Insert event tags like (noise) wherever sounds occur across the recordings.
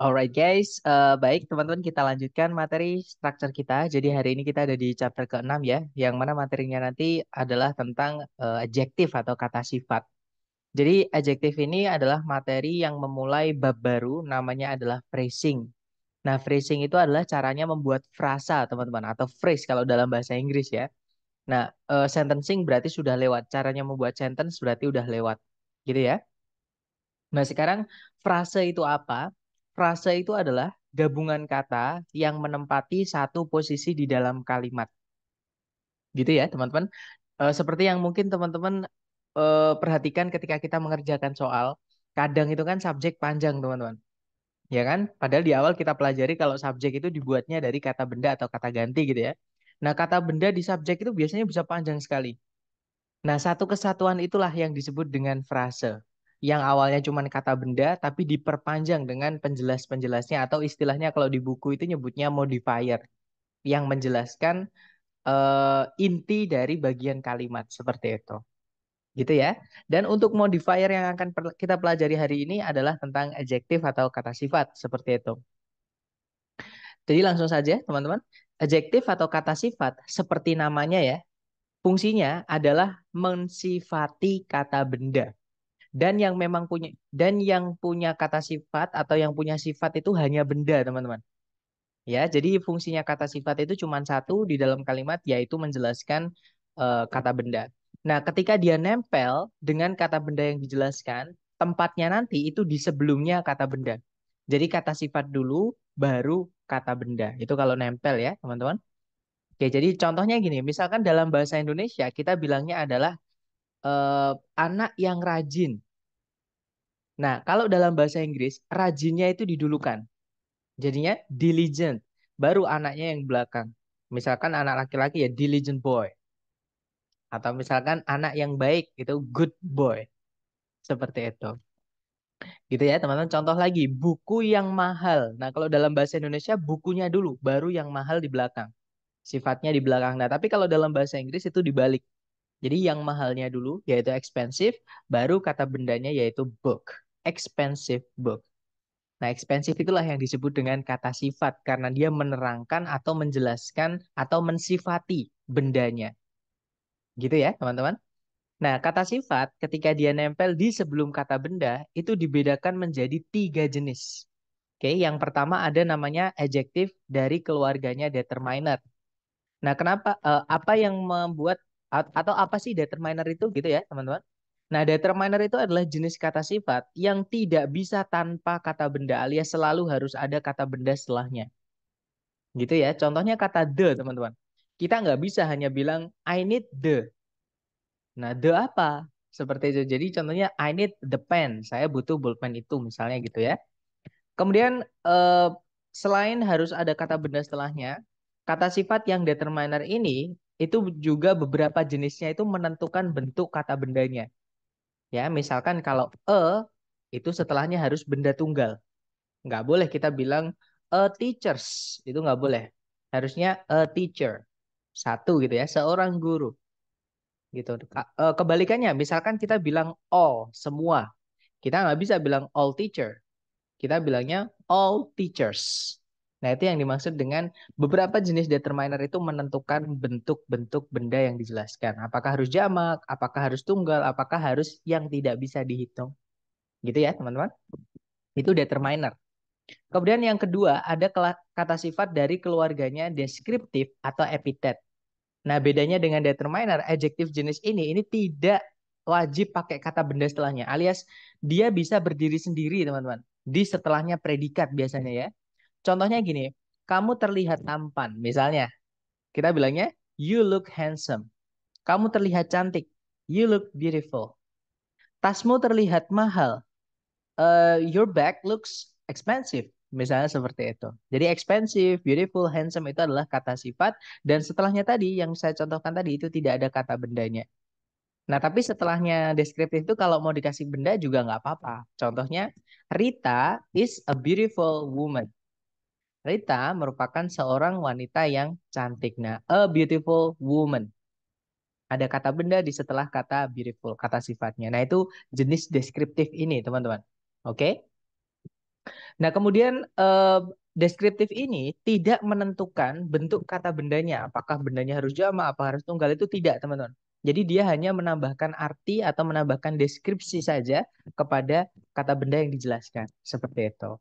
Alright guys, uh, baik teman-teman kita lanjutkan materi structure kita. Jadi hari ini kita ada di chapter ke-6 ya, yang mana materinya nanti adalah tentang uh, adjektif atau kata sifat. Jadi adjektif ini adalah materi yang memulai bab baru namanya adalah phrasing. Nah phrasing itu adalah caranya membuat frasa teman-teman atau phrase kalau dalam bahasa Inggris ya. Nah uh, sentencing berarti sudah lewat, caranya membuat sentence berarti sudah lewat gitu ya. Nah sekarang frase itu apa? Frase itu adalah gabungan kata yang menempati satu posisi di dalam kalimat. Gitu ya, teman-teman. E, seperti yang mungkin teman-teman e, perhatikan ketika kita mengerjakan soal, kadang itu kan subjek panjang, teman-teman. Ya kan? Padahal di awal kita pelajari kalau subjek itu dibuatnya dari kata benda atau kata ganti gitu ya. Nah, kata benda di subjek itu biasanya bisa panjang sekali. Nah, satu kesatuan itulah yang disebut dengan frase yang awalnya cuma kata benda tapi diperpanjang dengan penjelas-penjelasnya atau istilahnya kalau di buku itu nyebutnya modifier yang menjelaskan uh, inti dari bagian kalimat seperti itu. Gitu ya. Dan untuk modifier yang akan kita pelajari hari ini adalah tentang adjektif atau kata sifat seperti itu. Jadi langsung saja teman-teman, adjektif atau kata sifat seperti namanya ya, fungsinya adalah mensifati kata benda dan yang memang punya dan yang punya kata sifat atau yang punya sifat itu hanya benda teman-teman ya jadi fungsinya kata sifat itu cuma satu di dalam kalimat yaitu menjelaskan uh, kata benda nah ketika dia nempel dengan kata benda yang dijelaskan tempatnya nanti itu di sebelumnya kata benda jadi kata sifat dulu baru kata benda itu kalau nempel ya teman-teman Oke, jadi contohnya gini, misalkan dalam bahasa Indonesia kita bilangnya adalah uh, anak yang rajin. Nah, kalau dalam bahasa Inggris, rajinnya itu didulukan. Jadinya diligent, baru anaknya yang belakang. Misalkan anak laki-laki ya diligent boy. Atau misalkan anak yang baik itu good boy. Seperti itu. Gitu ya teman-teman. Contoh lagi, buku yang mahal. Nah kalau dalam bahasa Indonesia bukunya dulu, baru yang mahal di belakang. Sifatnya di belakang. Nah tapi kalau dalam bahasa Inggris itu dibalik. Jadi yang mahalnya dulu yaitu expensive, baru kata bendanya yaitu book expensive book. Nah, expensive itulah yang disebut dengan kata sifat karena dia menerangkan atau menjelaskan atau mensifati bendanya. Gitu ya, teman-teman. Nah, kata sifat ketika dia nempel di sebelum kata benda itu dibedakan menjadi tiga jenis. Oke, yang pertama ada namanya adjektif dari keluarganya determiner. Nah, kenapa eh, apa yang membuat atau apa sih determiner itu gitu ya, teman-teman? Nah, determiner itu adalah jenis kata sifat yang tidak bisa tanpa kata benda alias selalu harus ada kata benda setelahnya. Gitu ya. Contohnya kata the, teman-teman. Kita nggak bisa hanya bilang I need the. Nah, the apa? Seperti itu. Jadi contohnya I need the pen. Saya butuh bulpen itu misalnya gitu ya. Kemudian eh, selain harus ada kata benda setelahnya, kata sifat yang determiner ini itu juga beberapa jenisnya itu menentukan bentuk kata bendanya. Ya, misalkan kalau a e itu setelahnya harus benda tunggal. Nggak boleh kita bilang a e teachers, itu nggak boleh. Harusnya a e teacher. Satu gitu ya, seorang guru. Gitu. Kebalikannya, misalkan kita bilang all, semua. Kita nggak bisa bilang all teacher. Kita bilangnya all teachers. Nah, itu yang dimaksud dengan beberapa jenis determiner itu menentukan bentuk-bentuk benda yang dijelaskan. Apakah harus jamak, apakah harus tunggal, apakah harus yang tidak bisa dihitung. Gitu ya, teman-teman. Itu determiner. Kemudian yang kedua, ada kata sifat dari keluarganya deskriptif atau epithet Nah, bedanya dengan determiner, adjektif jenis ini, ini tidak wajib pakai kata benda setelahnya. Alias, dia bisa berdiri sendiri, teman-teman. Di setelahnya predikat biasanya ya. Contohnya gini, kamu terlihat hmm. tampan, misalnya. Kita bilangnya, you look handsome. Kamu terlihat cantik, you look beautiful. Tasmu terlihat mahal, uh, your bag looks expensive. Misalnya seperti itu. Jadi expensive, beautiful, handsome itu adalah kata sifat. Dan setelahnya tadi, yang saya contohkan tadi itu tidak ada kata bendanya. Nah, tapi setelahnya deskriptif itu kalau mau dikasih benda juga nggak apa-apa. Contohnya, Rita is a beautiful woman. Rita merupakan seorang wanita yang cantik. Nah, a beautiful woman. Ada kata benda di setelah kata beautiful, kata sifatnya. Nah, itu jenis deskriptif ini, teman-teman. Oke? Nah, kemudian uh, deskriptif ini tidak menentukan bentuk kata bendanya. Apakah bendanya harus jama, apa harus tunggal, itu tidak, teman-teman. Jadi dia hanya menambahkan arti atau menambahkan deskripsi saja kepada kata benda yang dijelaskan. Seperti itu.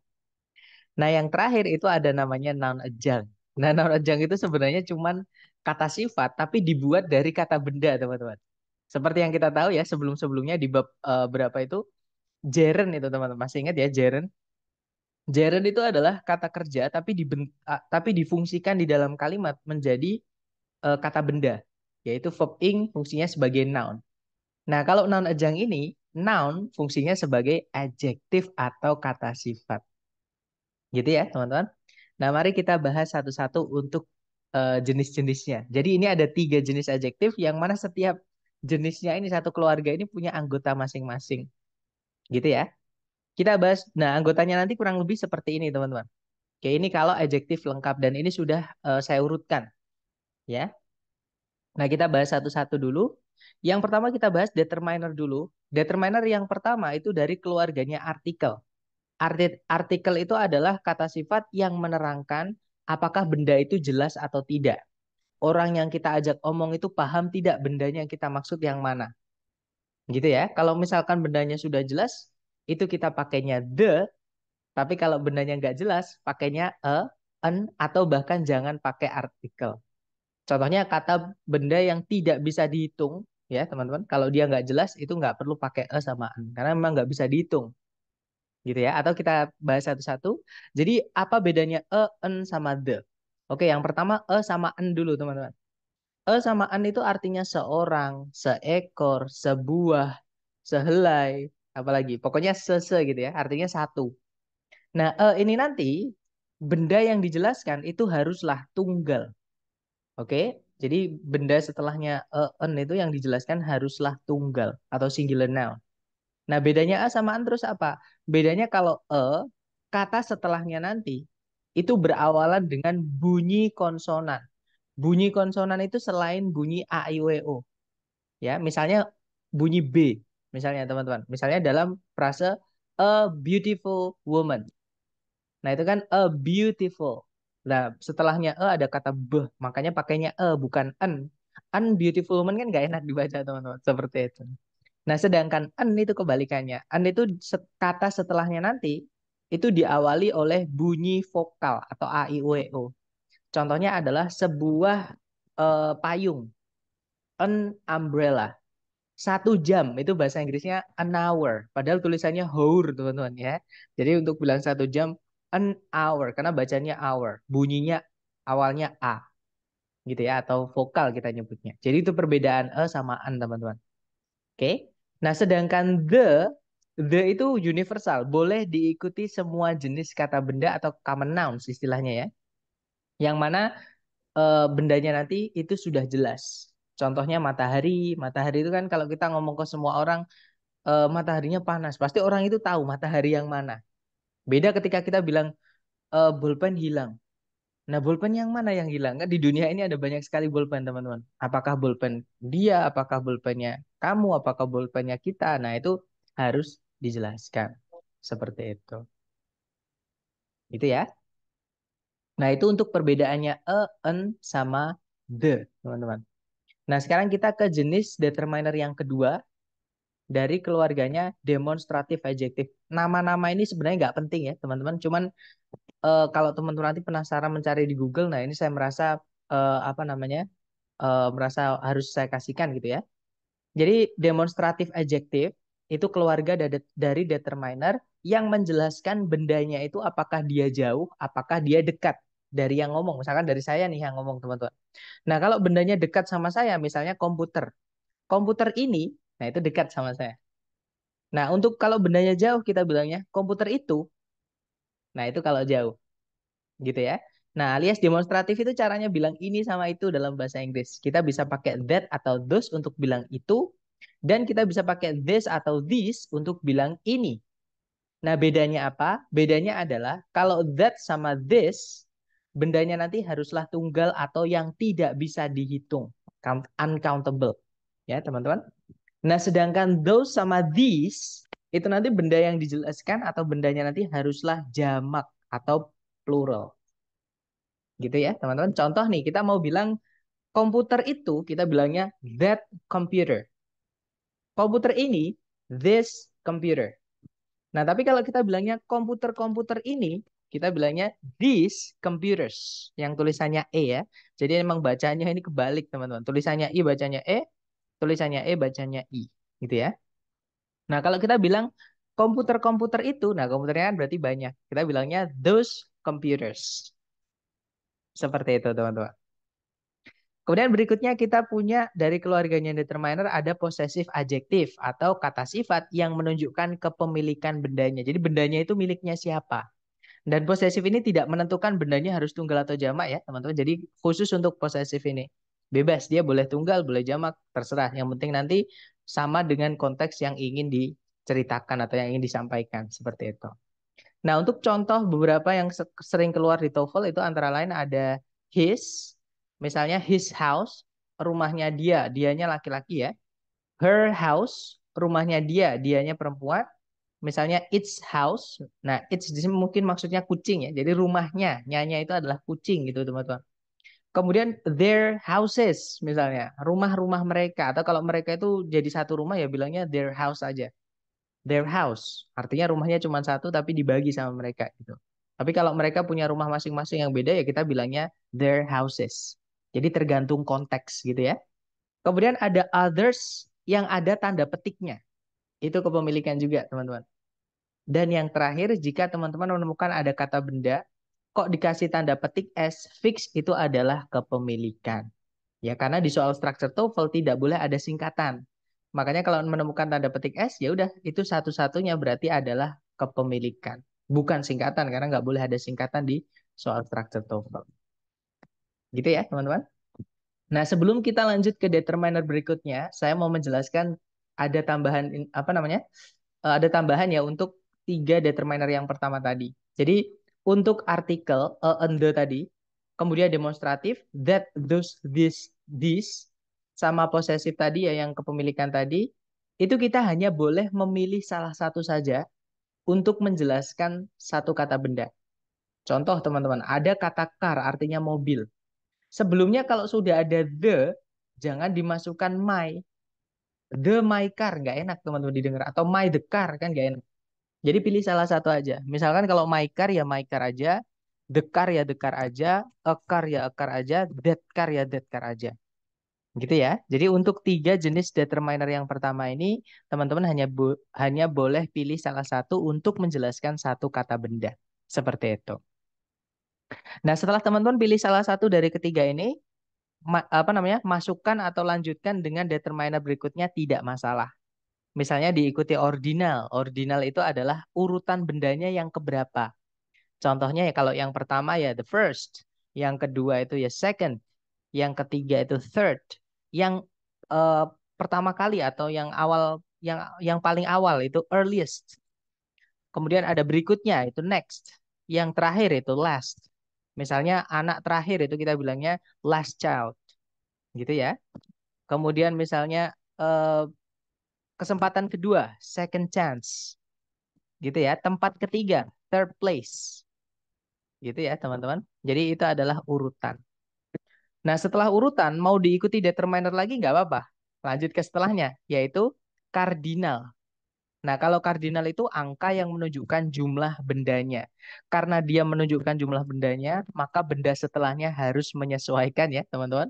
Nah, yang terakhir itu ada namanya noun adjunct. Nah, noun adjunct itu sebenarnya cuman kata sifat tapi dibuat dari kata benda, teman-teman. Seperti yang kita tahu ya sebelum-sebelumnya di bab uh, berapa itu jaren itu, teman-teman. Masih ingat ya jaren jaren itu adalah kata kerja tapi diben tapi difungsikan di dalam kalimat menjadi uh, kata benda, yaitu verb ing fungsinya sebagai noun. Nah, kalau noun adjunct ini noun fungsinya sebagai adjektif atau kata sifat. Gitu ya, teman-teman. Nah, mari kita bahas satu-satu untuk uh, jenis-jenisnya. Jadi ini ada tiga jenis adjektif yang mana setiap jenisnya ini satu keluarga ini punya anggota masing-masing. Gitu ya. Kita bahas, nah anggotanya nanti kurang lebih seperti ini teman-teman. Oke, ini kalau adjektif lengkap dan ini sudah uh, saya urutkan. Ya. Nah, kita bahas satu-satu dulu. Yang pertama kita bahas determiner dulu. Determiner yang pertama itu dari keluarganya artikel. Arti artikel itu adalah kata sifat yang menerangkan apakah benda itu jelas atau tidak. Orang yang kita ajak omong itu paham tidak bendanya yang kita maksud yang mana. Gitu ya. Kalau misalkan bendanya sudah jelas, itu kita pakainya the. Tapi kalau bendanya nggak jelas, pakainya a, an, atau bahkan jangan pakai artikel. Contohnya kata benda yang tidak bisa dihitung, ya teman-teman. Kalau dia nggak jelas, itu nggak perlu pakai a sama an. Karena memang nggak bisa dihitung gitu ya atau kita bahas satu-satu. Jadi apa bedanya e, en sama the? Oke, yang pertama e sama en dulu teman-teman. E sama en itu artinya seorang, seekor, sebuah, sehelai, apalagi pokoknya sese gitu ya, artinya satu. Nah, e ini nanti benda yang dijelaskan itu haruslah tunggal. Oke, jadi benda setelahnya e, en itu yang dijelaskan haruslah tunggal atau singular noun. Nah, bedanya A sama an terus apa? Bedanya kalau e, kata setelahnya nanti itu berawalan dengan bunyi konsonan. Bunyi konsonan itu selain bunyi a i u o. Ya, misalnya bunyi B, misalnya teman-teman. Misalnya dalam frase a beautiful woman. Nah, itu kan a beautiful. Nah, setelahnya e ada kata b, makanya pakainya e bukan n An beautiful woman kan gak enak dibaca, teman-teman. Seperti itu. Nah, sedangkan an itu kebalikannya. An itu kata setelahnya nanti itu diawali oleh bunyi vokal atau a i u e o. Contohnya adalah sebuah uh, payung, an umbrella. Satu jam itu bahasa Inggrisnya an hour, padahal tulisannya hour teman-teman ya. Jadi untuk bilang satu jam an hour karena bacanya hour, bunyinya awalnya a gitu ya atau vokal kita nyebutnya. Jadi itu perbedaan e sama an teman-teman. Oke. Okay? Nah, sedangkan the the itu universal, boleh diikuti semua jenis kata benda atau common nouns istilahnya ya. Yang mana e, bendanya nanti itu sudah jelas. Contohnya matahari, matahari itu kan kalau kita ngomong ke semua orang e, mataharinya panas, pasti orang itu tahu matahari yang mana. Beda ketika kita bilang e, eh, bolpen hilang. Nah, bolpen yang mana yang hilang? Kan di dunia ini ada banyak sekali bolpen, teman-teman. Apakah bolpen dia, apakah bolpennya kamu, apakah bolpennya kita. Nah, itu harus dijelaskan. Seperti itu. Itu ya. Nah, itu untuk perbedaannya e, en, sama the, teman-teman. Nah, sekarang kita ke jenis determiner yang kedua dari keluarganya demonstratif adjektif. Nama-nama ini sebenarnya nggak penting ya, teman-teman. Cuman e, kalau teman-teman nanti penasaran mencari di Google, nah ini saya merasa e, apa namanya? Uh, merasa harus saya kasihkan gitu ya. Jadi demonstratif adjektif itu keluarga dari determiner yang menjelaskan bendanya itu apakah dia jauh, apakah dia dekat dari yang ngomong. Misalkan dari saya nih yang ngomong teman-teman. Nah kalau bendanya dekat sama saya, misalnya komputer. Komputer ini, nah itu dekat sama saya. Nah untuk kalau bendanya jauh kita bilangnya komputer itu, nah itu kalau jauh. Gitu ya. Nah, alias demonstratif itu caranya bilang ini sama itu dalam bahasa Inggris. Kita bisa pakai that atau those untuk bilang itu, dan kita bisa pakai this atau these untuk bilang ini. Nah, bedanya apa? Bedanya adalah kalau that sama this, bendanya nanti haruslah tunggal atau yang tidak bisa dihitung, uncountable. Ya, teman-teman. Nah, sedangkan those sama these, itu nanti benda yang dijelaskan atau bendanya nanti haruslah jamak atau plural gitu ya teman-teman contoh nih kita mau bilang komputer itu kita bilangnya that computer komputer ini this computer nah tapi kalau kita bilangnya komputer-komputer ini kita bilangnya these computers yang tulisannya e ya jadi emang bacanya ini kebalik teman-teman tulisannya i bacanya e tulisannya e bacanya i gitu ya nah kalau kita bilang komputer-komputer itu nah komputernya kan berarti banyak kita bilangnya those computers seperti itu teman-teman. Kemudian berikutnya kita punya dari keluarganya determiner ada possessive adjective atau kata sifat yang menunjukkan kepemilikan bendanya. Jadi bendanya itu miliknya siapa. Dan possessive ini tidak menentukan bendanya harus tunggal atau jamak ya teman-teman. Jadi khusus untuk possessive ini. Bebas, dia boleh tunggal, boleh jamak, terserah. Yang penting nanti sama dengan konteks yang ingin diceritakan atau yang ingin disampaikan. Seperti itu. Nah, untuk contoh beberapa yang sering keluar di TOEFL itu antara lain ada his, misalnya his house, rumahnya dia, dianya laki-laki ya. Her house, rumahnya dia, dianya perempuan. Misalnya its house. Nah, its di sini mungkin maksudnya kucing ya. Jadi rumahnya, nyanya itu adalah kucing gitu, teman-teman. Kemudian their houses misalnya, rumah-rumah mereka atau kalau mereka itu jadi satu rumah ya bilangnya their house aja their house. Artinya rumahnya cuma satu tapi dibagi sama mereka gitu. Tapi kalau mereka punya rumah masing-masing yang beda ya kita bilangnya their houses. Jadi tergantung konteks gitu ya. Kemudian ada others yang ada tanda petiknya. Itu kepemilikan juga teman-teman. Dan yang terakhir jika teman-teman menemukan ada kata benda kok dikasih tanda petik s fixed itu adalah kepemilikan. Ya karena di soal structure TOEFL tidak boleh ada singkatan. Makanya kalau menemukan tanda petik S, ya udah itu satu-satunya berarti adalah kepemilikan, bukan singkatan karena nggak boleh ada singkatan di soal struktur TOEFL. Gitu ya, teman-teman. Nah, sebelum kita lanjut ke determiner berikutnya, saya mau menjelaskan ada tambahan apa namanya? Eh, ada tambahan ya untuk tiga determiner yang pertama tadi. Jadi untuk artikel uh, eh, and the tadi, kemudian demonstratif that those this this sama posesif tadi ya yang kepemilikan tadi, itu kita hanya boleh memilih salah satu saja untuk menjelaskan satu kata benda. Contoh teman-teman, ada kata car artinya mobil. Sebelumnya kalau sudah ada the, jangan dimasukkan my. The my car, nggak enak teman-teman didengar. Atau my the car, kan nggak enak. Jadi pilih salah satu aja. Misalkan kalau my car ya my car aja, the car ya the car aja, a car ya a car aja, that car ya that car aja. Gitu ya. Jadi untuk tiga jenis determiner yang pertama ini, teman-teman hanya bo hanya boleh pilih salah satu untuk menjelaskan satu kata benda. Seperti itu. Nah, setelah teman-teman pilih salah satu dari ketiga ini, apa namanya? masukkan atau lanjutkan dengan determiner berikutnya tidak masalah. Misalnya diikuti ordinal. Ordinal itu adalah urutan bendanya yang keberapa. Contohnya ya kalau yang pertama ya the first, yang kedua itu ya second, yang ketiga itu third, yang uh, pertama kali atau yang awal yang yang paling awal itu earliest. Kemudian ada berikutnya itu next. Yang terakhir itu last. Misalnya anak terakhir itu kita bilangnya last child. Gitu ya. Kemudian misalnya uh, kesempatan kedua, second chance. Gitu ya. Tempat ketiga, third place. Gitu ya, teman-teman. Jadi itu adalah urutan. Nah, setelah urutan, mau diikuti determiner lagi nggak apa-apa. Lanjut ke setelahnya, yaitu kardinal. Nah, kalau kardinal itu angka yang menunjukkan jumlah bendanya. Karena dia menunjukkan jumlah bendanya, maka benda setelahnya harus menyesuaikan ya, teman-teman.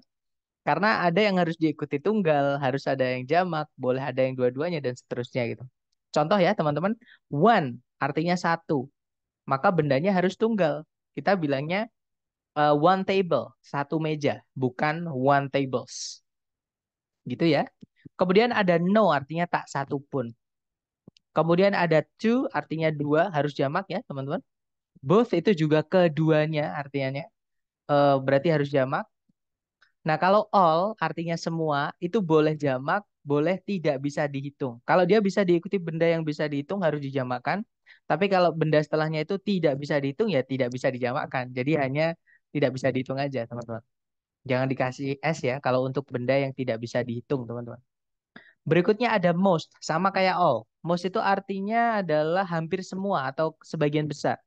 Karena ada yang harus diikuti tunggal, harus ada yang jamak, boleh ada yang dua-duanya, dan seterusnya gitu. Contoh ya, teman-teman. One, artinya satu. Maka bendanya harus tunggal. Kita bilangnya uh, one table, satu meja, bukan one tables. Gitu ya. Kemudian ada no artinya tak satu pun. Kemudian ada two artinya dua, harus jamak ya, teman-teman. Both itu juga keduanya artinya. Uh, berarti harus jamak. Nah, kalau all artinya semua itu boleh jamak, boleh tidak bisa dihitung. Kalau dia bisa diikuti benda yang bisa dihitung harus dijamakan. Tapi kalau benda setelahnya itu tidak bisa dihitung ya tidak bisa dijamakan. Jadi hmm. hanya tidak bisa dihitung aja teman-teman jangan dikasih S ya kalau untuk benda yang tidak bisa dihitung teman-teman berikutnya ada most sama kayak all most itu artinya adalah hampir semua atau sebagian besar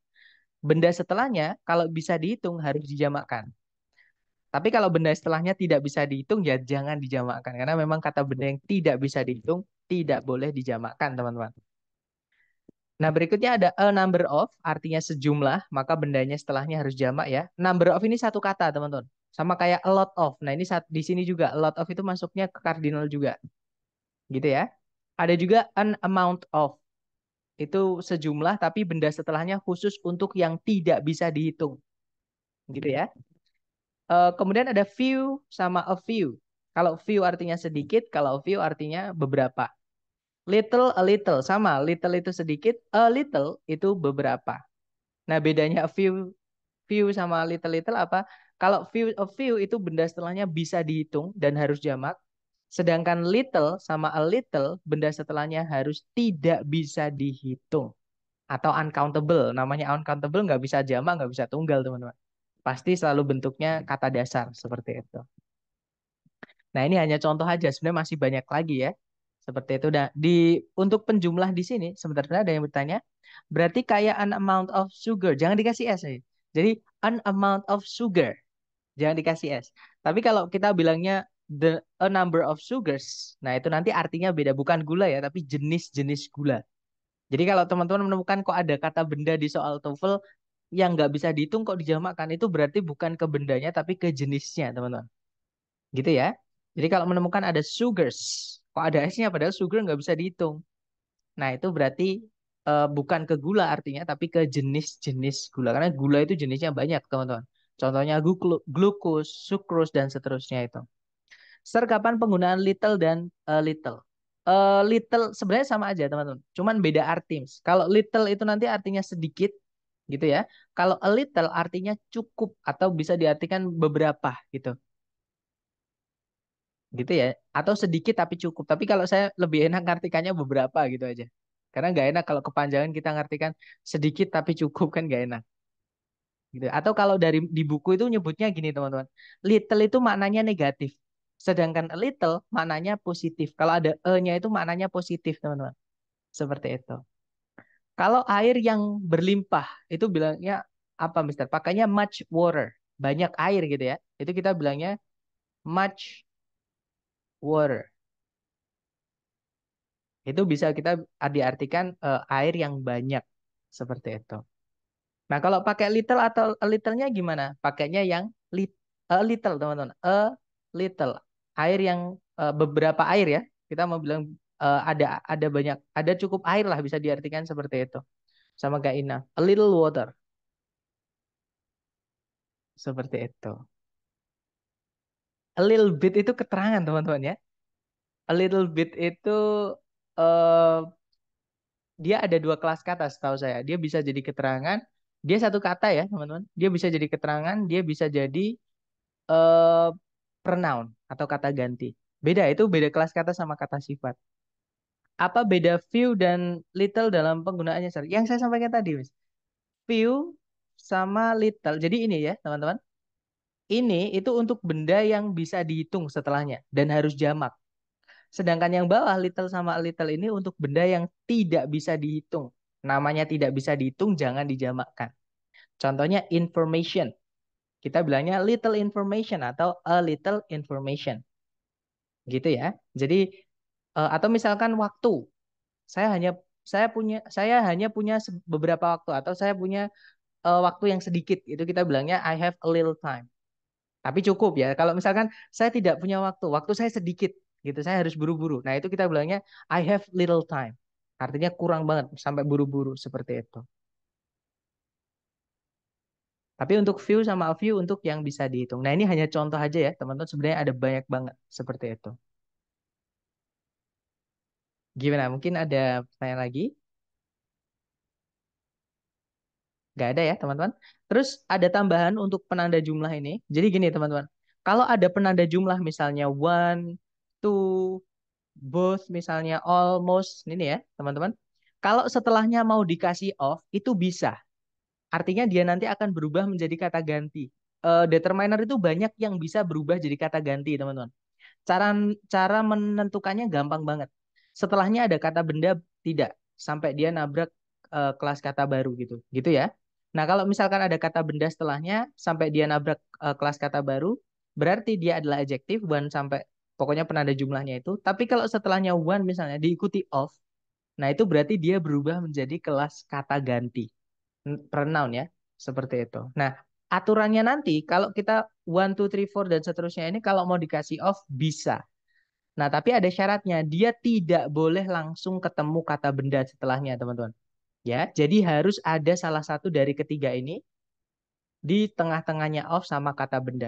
benda setelahnya kalau bisa dihitung harus dijamakkan tapi kalau benda setelahnya tidak bisa dihitung ya jangan dijamakkan karena memang kata benda yang tidak bisa dihitung tidak boleh dijamakkan teman-teman. Nah, berikutnya ada a number of, artinya sejumlah, maka bendanya setelahnya harus jamak ya. Number of ini satu kata, teman-teman. Sama kayak a lot of. Nah, ini saat di sini juga a lot of itu masuknya ke kardinal juga. Gitu ya. Ada juga an amount of. Itu sejumlah tapi benda setelahnya khusus untuk yang tidak bisa dihitung. Gitu ya. Uh, kemudian ada few sama a few. Kalau few artinya sedikit, kalau few artinya beberapa. Little, a little. Sama, little itu sedikit, a little itu beberapa. Nah, bedanya a few, few sama little, little apa? Kalau few, a few itu benda setelahnya bisa dihitung dan harus jamak. Sedangkan little sama a little, benda setelahnya harus tidak bisa dihitung. Atau uncountable. Namanya uncountable nggak bisa jamak, nggak bisa tunggal, teman-teman. Pasti selalu bentuknya kata dasar, seperti itu. Nah, ini hanya contoh aja. Sebenarnya masih banyak lagi ya. Seperti itu. udah di untuk penjumlah di sini sebenarnya ada yang bertanya, berarti kayak an amount of sugar. Jangan dikasih s. Ya. Jadi an amount of sugar. Jangan dikasih s. Tapi kalau kita bilangnya the a number of sugars, nah itu nanti artinya beda bukan gula ya, tapi jenis-jenis gula. Jadi kalau teman-teman menemukan kok ada kata benda di soal TOEFL yang nggak bisa dihitung kok dijamakkan, itu berarti bukan ke bendanya tapi ke jenisnya, teman-teman. Gitu ya. Jadi kalau menemukan ada sugars, kok ada esnya padahal sugar nggak bisa dihitung. Nah itu berarti uh, bukan ke gula artinya tapi ke jenis-jenis gula karena gula itu jenisnya banyak teman-teman. Contohnya glukus, sukrus dan seterusnya itu. kapan penggunaan little dan uh, little. Uh, little sebenarnya sama aja teman-teman, cuman beda arti. Kalau little itu nanti artinya sedikit gitu ya. Kalau a little artinya cukup atau bisa diartikan beberapa gitu gitu ya atau sedikit tapi cukup tapi kalau saya lebih enak ngartikannya beberapa gitu aja karena nggak enak kalau kepanjangan kita ngartikan sedikit tapi cukup kan nggak enak gitu atau kalau dari di buku itu nyebutnya gini teman-teman little itu maknanya negatif sedangkan a little maknanya positif kalau ada e-nya itu maknanya positif teman-teman seperti itu kalau air yang berlimpah itu bilangnya apa Mister pakainya much water banyak air gitu ya itu kita bilangnya much water. Itu bisa kita diartikan uh, air yang banyak seperti itu. Nah, kalau pakai little atau a little-nya gimana? Pakainya yang lit, a eh, little, teman-teman. A little. Air yang uh, beberapa air ya. Kita mau bilang uh, ada ada banyak, ada cukup air lah bisa diartikan seperti itu. Sama kayak Ina, a little water. Seperti itu a little bit itu keterangan teman-teman ya a little bit itu uh, dia ada dua kelas kata setahu saya dia bisa jadi keterangan dia satu kata ya teman-teman dia bisa jadi keterangan dia bisa jadi uh, pronoun atau kata ganti beda itu beda kelas kata sama kata sifat apa beda few dan little dalam penggunaannya yang saya sampaikan tadi few sama little jadi ini ya teman-teman ini itu untuk benda yang bisa dihitung setelahnya dan harus jamak. Sedangkan yang bawah little sama little ini untuk benda yang tidak bisa dihitung. Namanya tidak bisa dihitung, jangan dijamakkan. Contohnya information. Kita bilangnya little information atau a little information. Gitu ya. Jadi eh, atau misalkan waktu. Saya hanya saya punya saya hanya punya beberapa waktu atau saya punya eh, waktu yang sedikit. Itu kita bilangnya I have a little time. Tapi cukup ya. Kalau misalkan saya tidak punya waktu, waktu saya sedikit gitu, saya harus buru-buru. Nah, itu kita bilangnya I have little time. Artinya kurang banget sampai buru-buru seperti itu. Tapi untuk view sama view untuk yang bisa dihitung. Nah, ini hanya contoh aja ya, teman-teman. Sebenarnya ada banyak banget seperti itu. Gimana? Mungkin ada pertanyaan lagi? nggak ada ya teman-teman. Terus ada tambahan untuk penanda jumlah ini. Jadi gini teman-teman, kalau ada penanda jumlah misalnya one, two, both misalnya almost ini ya teman-teman. Kalau setelahnya mau dikasih off itu bisa. Artinya dia nanti akan berubah menjadi kata ganti. Uh, determiner itu banyak yang bisa berubah jadi kata ganti teman-teman. Cara cara menentukannya gampang banget. Setelahnya ada kata benda tidak sampai dia nabrak eh, kelas kata baru gitu. Gitu ya. Nah, kalau misalkan ada kata benda setelahnya sampai dia nabrak uh, kelas kata baru, berarti dia adalah adjektif one sampai pokoknya penanda jumlahnya itu. Tapi kalau setelahnya one misalnya diikuti of, nah itu berarti dia berubah menjadi kelas kata ganti. Hmm, pronoun ya, seperti itu. Nah, aturannya nanti kalau kita one two three four dan seterusnya ini kalau mau dikasih off bisa. Nah, tapi ada syaratnya, dia tidak boleh langsung ketemu kata benda setelahnya, teman-teman ya. Jadi harus ada salah satu dari ketiga ini di tengah-tengahnya of sama kata benda.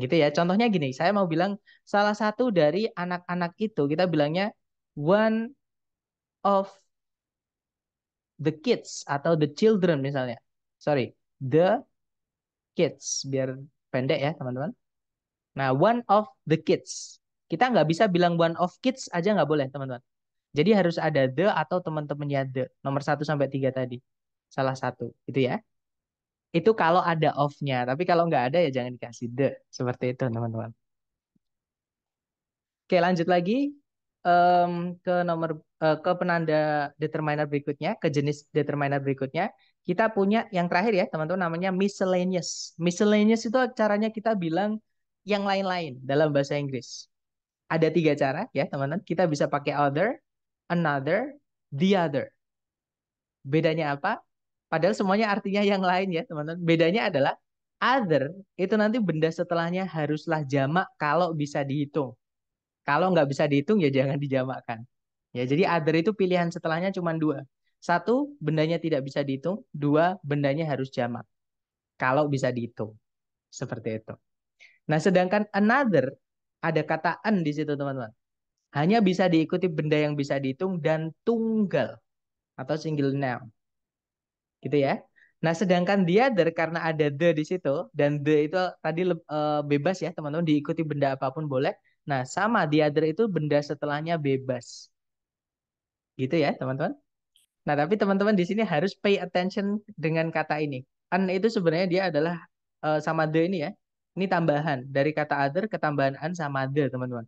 Gitu ya. Contohnya gini, saya mau bilang salah satu dari anak-anak itu kita bilangnya one of the kids atau the children misalnya. Sorry, the kids biar pendek ya teman-teman. Nah, one of the kids. Kita nggak bisa bilang one of kids aja nggak boleh teman-teman. Jadi harus ada the atau teman-temannya the. Nomor 1 sampai 3 tadi. Salah satu, itu ya. Itu kalau ada of-nya, tapi kalau nggak ada ya jangan dikasih the. Seperti itu, teman-teman. Oke, lanjut lagi um, ke nomor uh, ke penanda determiner berikutnya, ke jenis determiner berikutnya. Kita punya yang terakhir ya, teman-teman namanya miscellaneous. Miscellaneous itu caranya kita bilang yang lain-lain dalam bahasa Inggris. Ada tiga cara ya, teman-teman. Kita bisa pakai other, another, the other. Bedanya apa? Padahal semuanya artinya yang lain ya teman-teman. Bedanya adalah other itu nanti benda setelahnya haruslah jamak kalau bisa dihitung. Kalau nggak bisa dihitung ya jangan dijamakkan. Ya jadi other itu pilihan setelahnya cuma dua. Satu, bendanya tidak bisa dihitung. Dua, bendanya harus jamak. Kalau bisa dihitung. Seperti itu. Nah sedangkan another, ada kata an di situ teman-teman hanya bisa diikuti benda yang bisa dihitung dan tunggal atau single noun. Gitu ya. Nah, sedangkan the other karena ada the di situ dan the itu tadi eh, bebas ya, teman-teman, diikuti benda apapun boleh. Nah, sama the other itu benda setelahnya bebas. Gitu ya, teman-teman. Nah, tapi teman-teman di sini harus pay attention dengan kata ini. An itu sebenarnya dia adalah eh, sama the ini ya. Ini tambahan dari kata other ketambahan an sama the, teman-teman.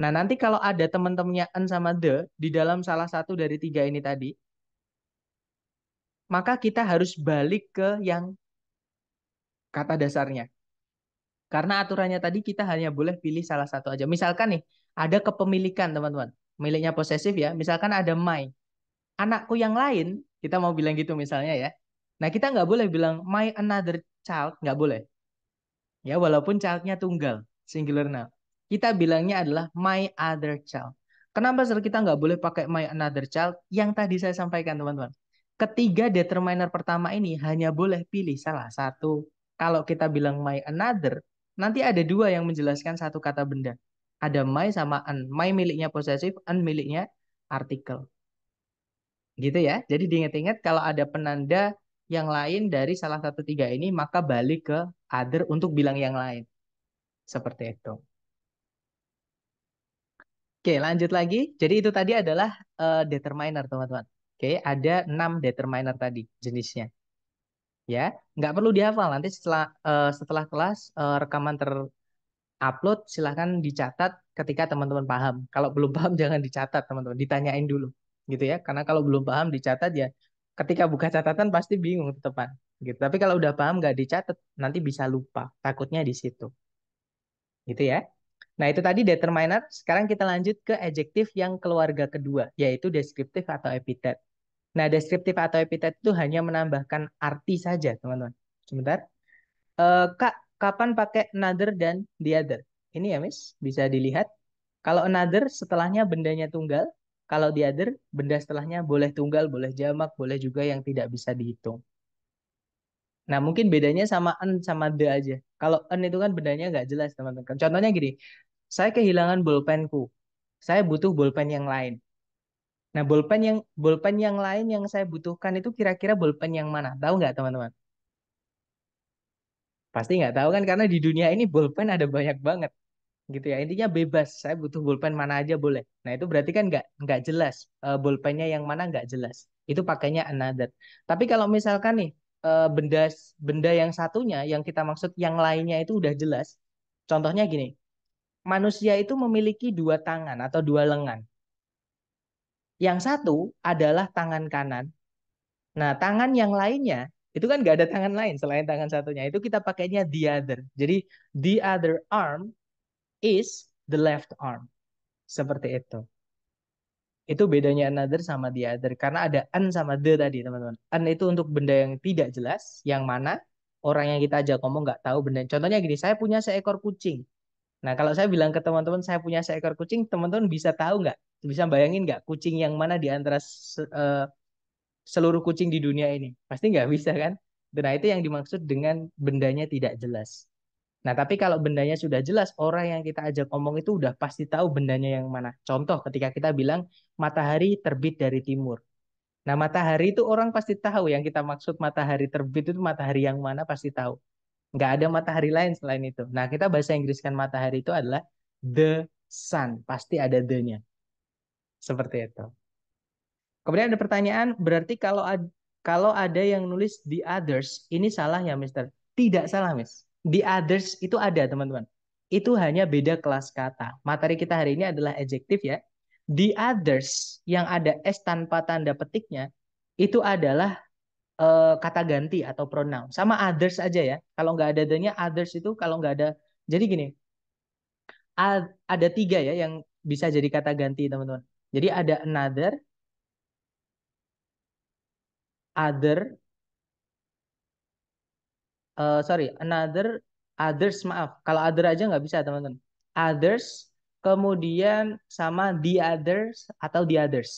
Nah, nanti kalau ada teman-temannya n sama the di dalam salah satu dari tiga ini tadi, maka kita harus balik ke yang kata dasarnya. Karena aturannya tadi kita hanya boleh pilih salah satu aja. Misalkan nih, ada kepemilikan teman-teman. Miliknya posesif ya. Misalkan ada my. Anakku yang lain, kita mau bilang gitu misalnya ya. Nah, kita nggak boleh bilang my another child, nggak boleh. Ya, walaupun childnya tunggal, singular noun. Kita bilangnya adalah my other child. Kenapa sir kita nggak boleh pakai my another child? Yang tadi saya sampaikan teman-teman. Ketiga determiner pertama ini hanya boleh pilih salah satu. Kalau kita bilang my another, nanti ada dua yang menjelaskan satu kata benda. Ada my sama an. My miliknya posesif, an miliknya artikel. Gitu ya. Jadi diingat-ingat kalau ada penanda yang lain dari salah satu tiga ini, maka balik ke other untuk bilang yang lain. Seperti itu. Oke, lanjut lagi. Jadi itu tadi adalah uh, determiner, teman-teman. Oke, ada enam determiner tadi jenisnya. Ya, nggak perlu dihafal. Nanti setelah uh, setelah kelas uh, rekaman terupload, silahkan dicatat ketika teman-teman paham. Kalau belum paham (laughs) jangan dicatat, teman-teman. Ditanyain dulu, gitu ya. Karena kalau belum paham dicatat ya, ketika buka catatan pasti bingung, teman. Gitu. Tapi kalau udah paham nggak dicatat, nanti bisa lupa. Takutnya di situ, gitu ya. Nah, itu tadi determiner. Sekarang kita lanjut ke adjektif yang keluarga kedua, yaitu deskriptif atau epitet. Nah, deskriptif atau epitet itu hanya menambahkan arti saja, teman-teman. Sebentar. Uh, Kak, kapan pakai another dan the other? Ini ya, Miss, bisa dilihat. Kalau another setelahnya bendanya tunggal, kalau the other benda setelahnya boleh tunggal, boleh jamak, boleh juga yang tidak bisa dihitung. Nah, mungkin bedanya sama n sama the aja. Kalau n itu kan bendanya nggak jelas, teman-teman. Contohnya gini, saya kehilangan bolpenku. Saya butuh bolpen yang lain. Nah, bolpen yang bolpen yang lain yang saya butuhkan itu kira-kira bolpen yang mana? Tahu nggak teman-teman? Pasti nggak tahu kan karena di dunia ini bolpen ada banyak banget, gitu ya. Intinya bebas. Saya butuh bolpen mana aja boleh. Nah, itu berarti kan nggak nggak jelas uh, bolpennya yang mana nggak jelas. Itu pakainya another. Tapi kalau misalkan nih uh, benda benda yang satunya yang kita maksud yang lainnya itu udah jelas. Contohnya gini, manusia itu memiliki dua tangan atau dua lengan. Yang satu adalah tangan kanan. Nah, tangan yang lainnya itu kan nggak ada tangan lain selain tangan satunya. Itu kita pakainya the other. Jadi the other arm is the left arm. Seperti itu. Itu bedanya another sama the other. Karena ada an sama the tadi, teman-teman. An itu untuk benda yang tidak jelas, yang mana orang yang kita ajak ngomong nggak tahu benda. Contohnya gini, saya punya seekor kucing. Nah, kalau saya bilang ke teman-teman saya punya seekor kucing, teman-teman bisa tahu nggak? Bisa bayangin nggak kucing yang mana di antara se eh, seluruh kucing di dunia ini? Pasti nggak bisa kan? Dan itu yang dimaksud dengan bendanya tidak jelas. Nah, tapi kalau bendanya sudah jelas, orang yang kita ajak ngomong itu udah pasti tahu bendanya yang mana. Contoh ketika kita bilang matahari terbit dari timur. Nah, matahari itu orang pasti tahu yang kita maksud matahari terbit itu matahari yang mana pasti tahu. Nggak ada matahari lain selain itu. Nah, kita bahasa Inggriskan matahari itu adalah the sun. Pasti ada the-nya. Seperti itu. Kemudian ada pertanyaan, berarti kalau ad, kalau ada yang nulis the others, ini salah ya, Mister? Tidak salah, Miss. The others itu ada, teman-teman. Itu hanya beda kelas kata. Materi kita hari ini adalah adjektif ya. The others yang ada S tanpa tanda petiknya, itu adalah uh, kata ganti atau pronoun. Sama others aja ya. Kalau nggak ada adanya others itu kalau nggak ada. Jadi gini, ada tiga ya yang bisa jadi kata ganti teman-teman. Jadi ada another, other, uh, sorry, another, others maaf. Kalau other aja nggak bisa teman-teman. Others, kemudian sama the others atau the others.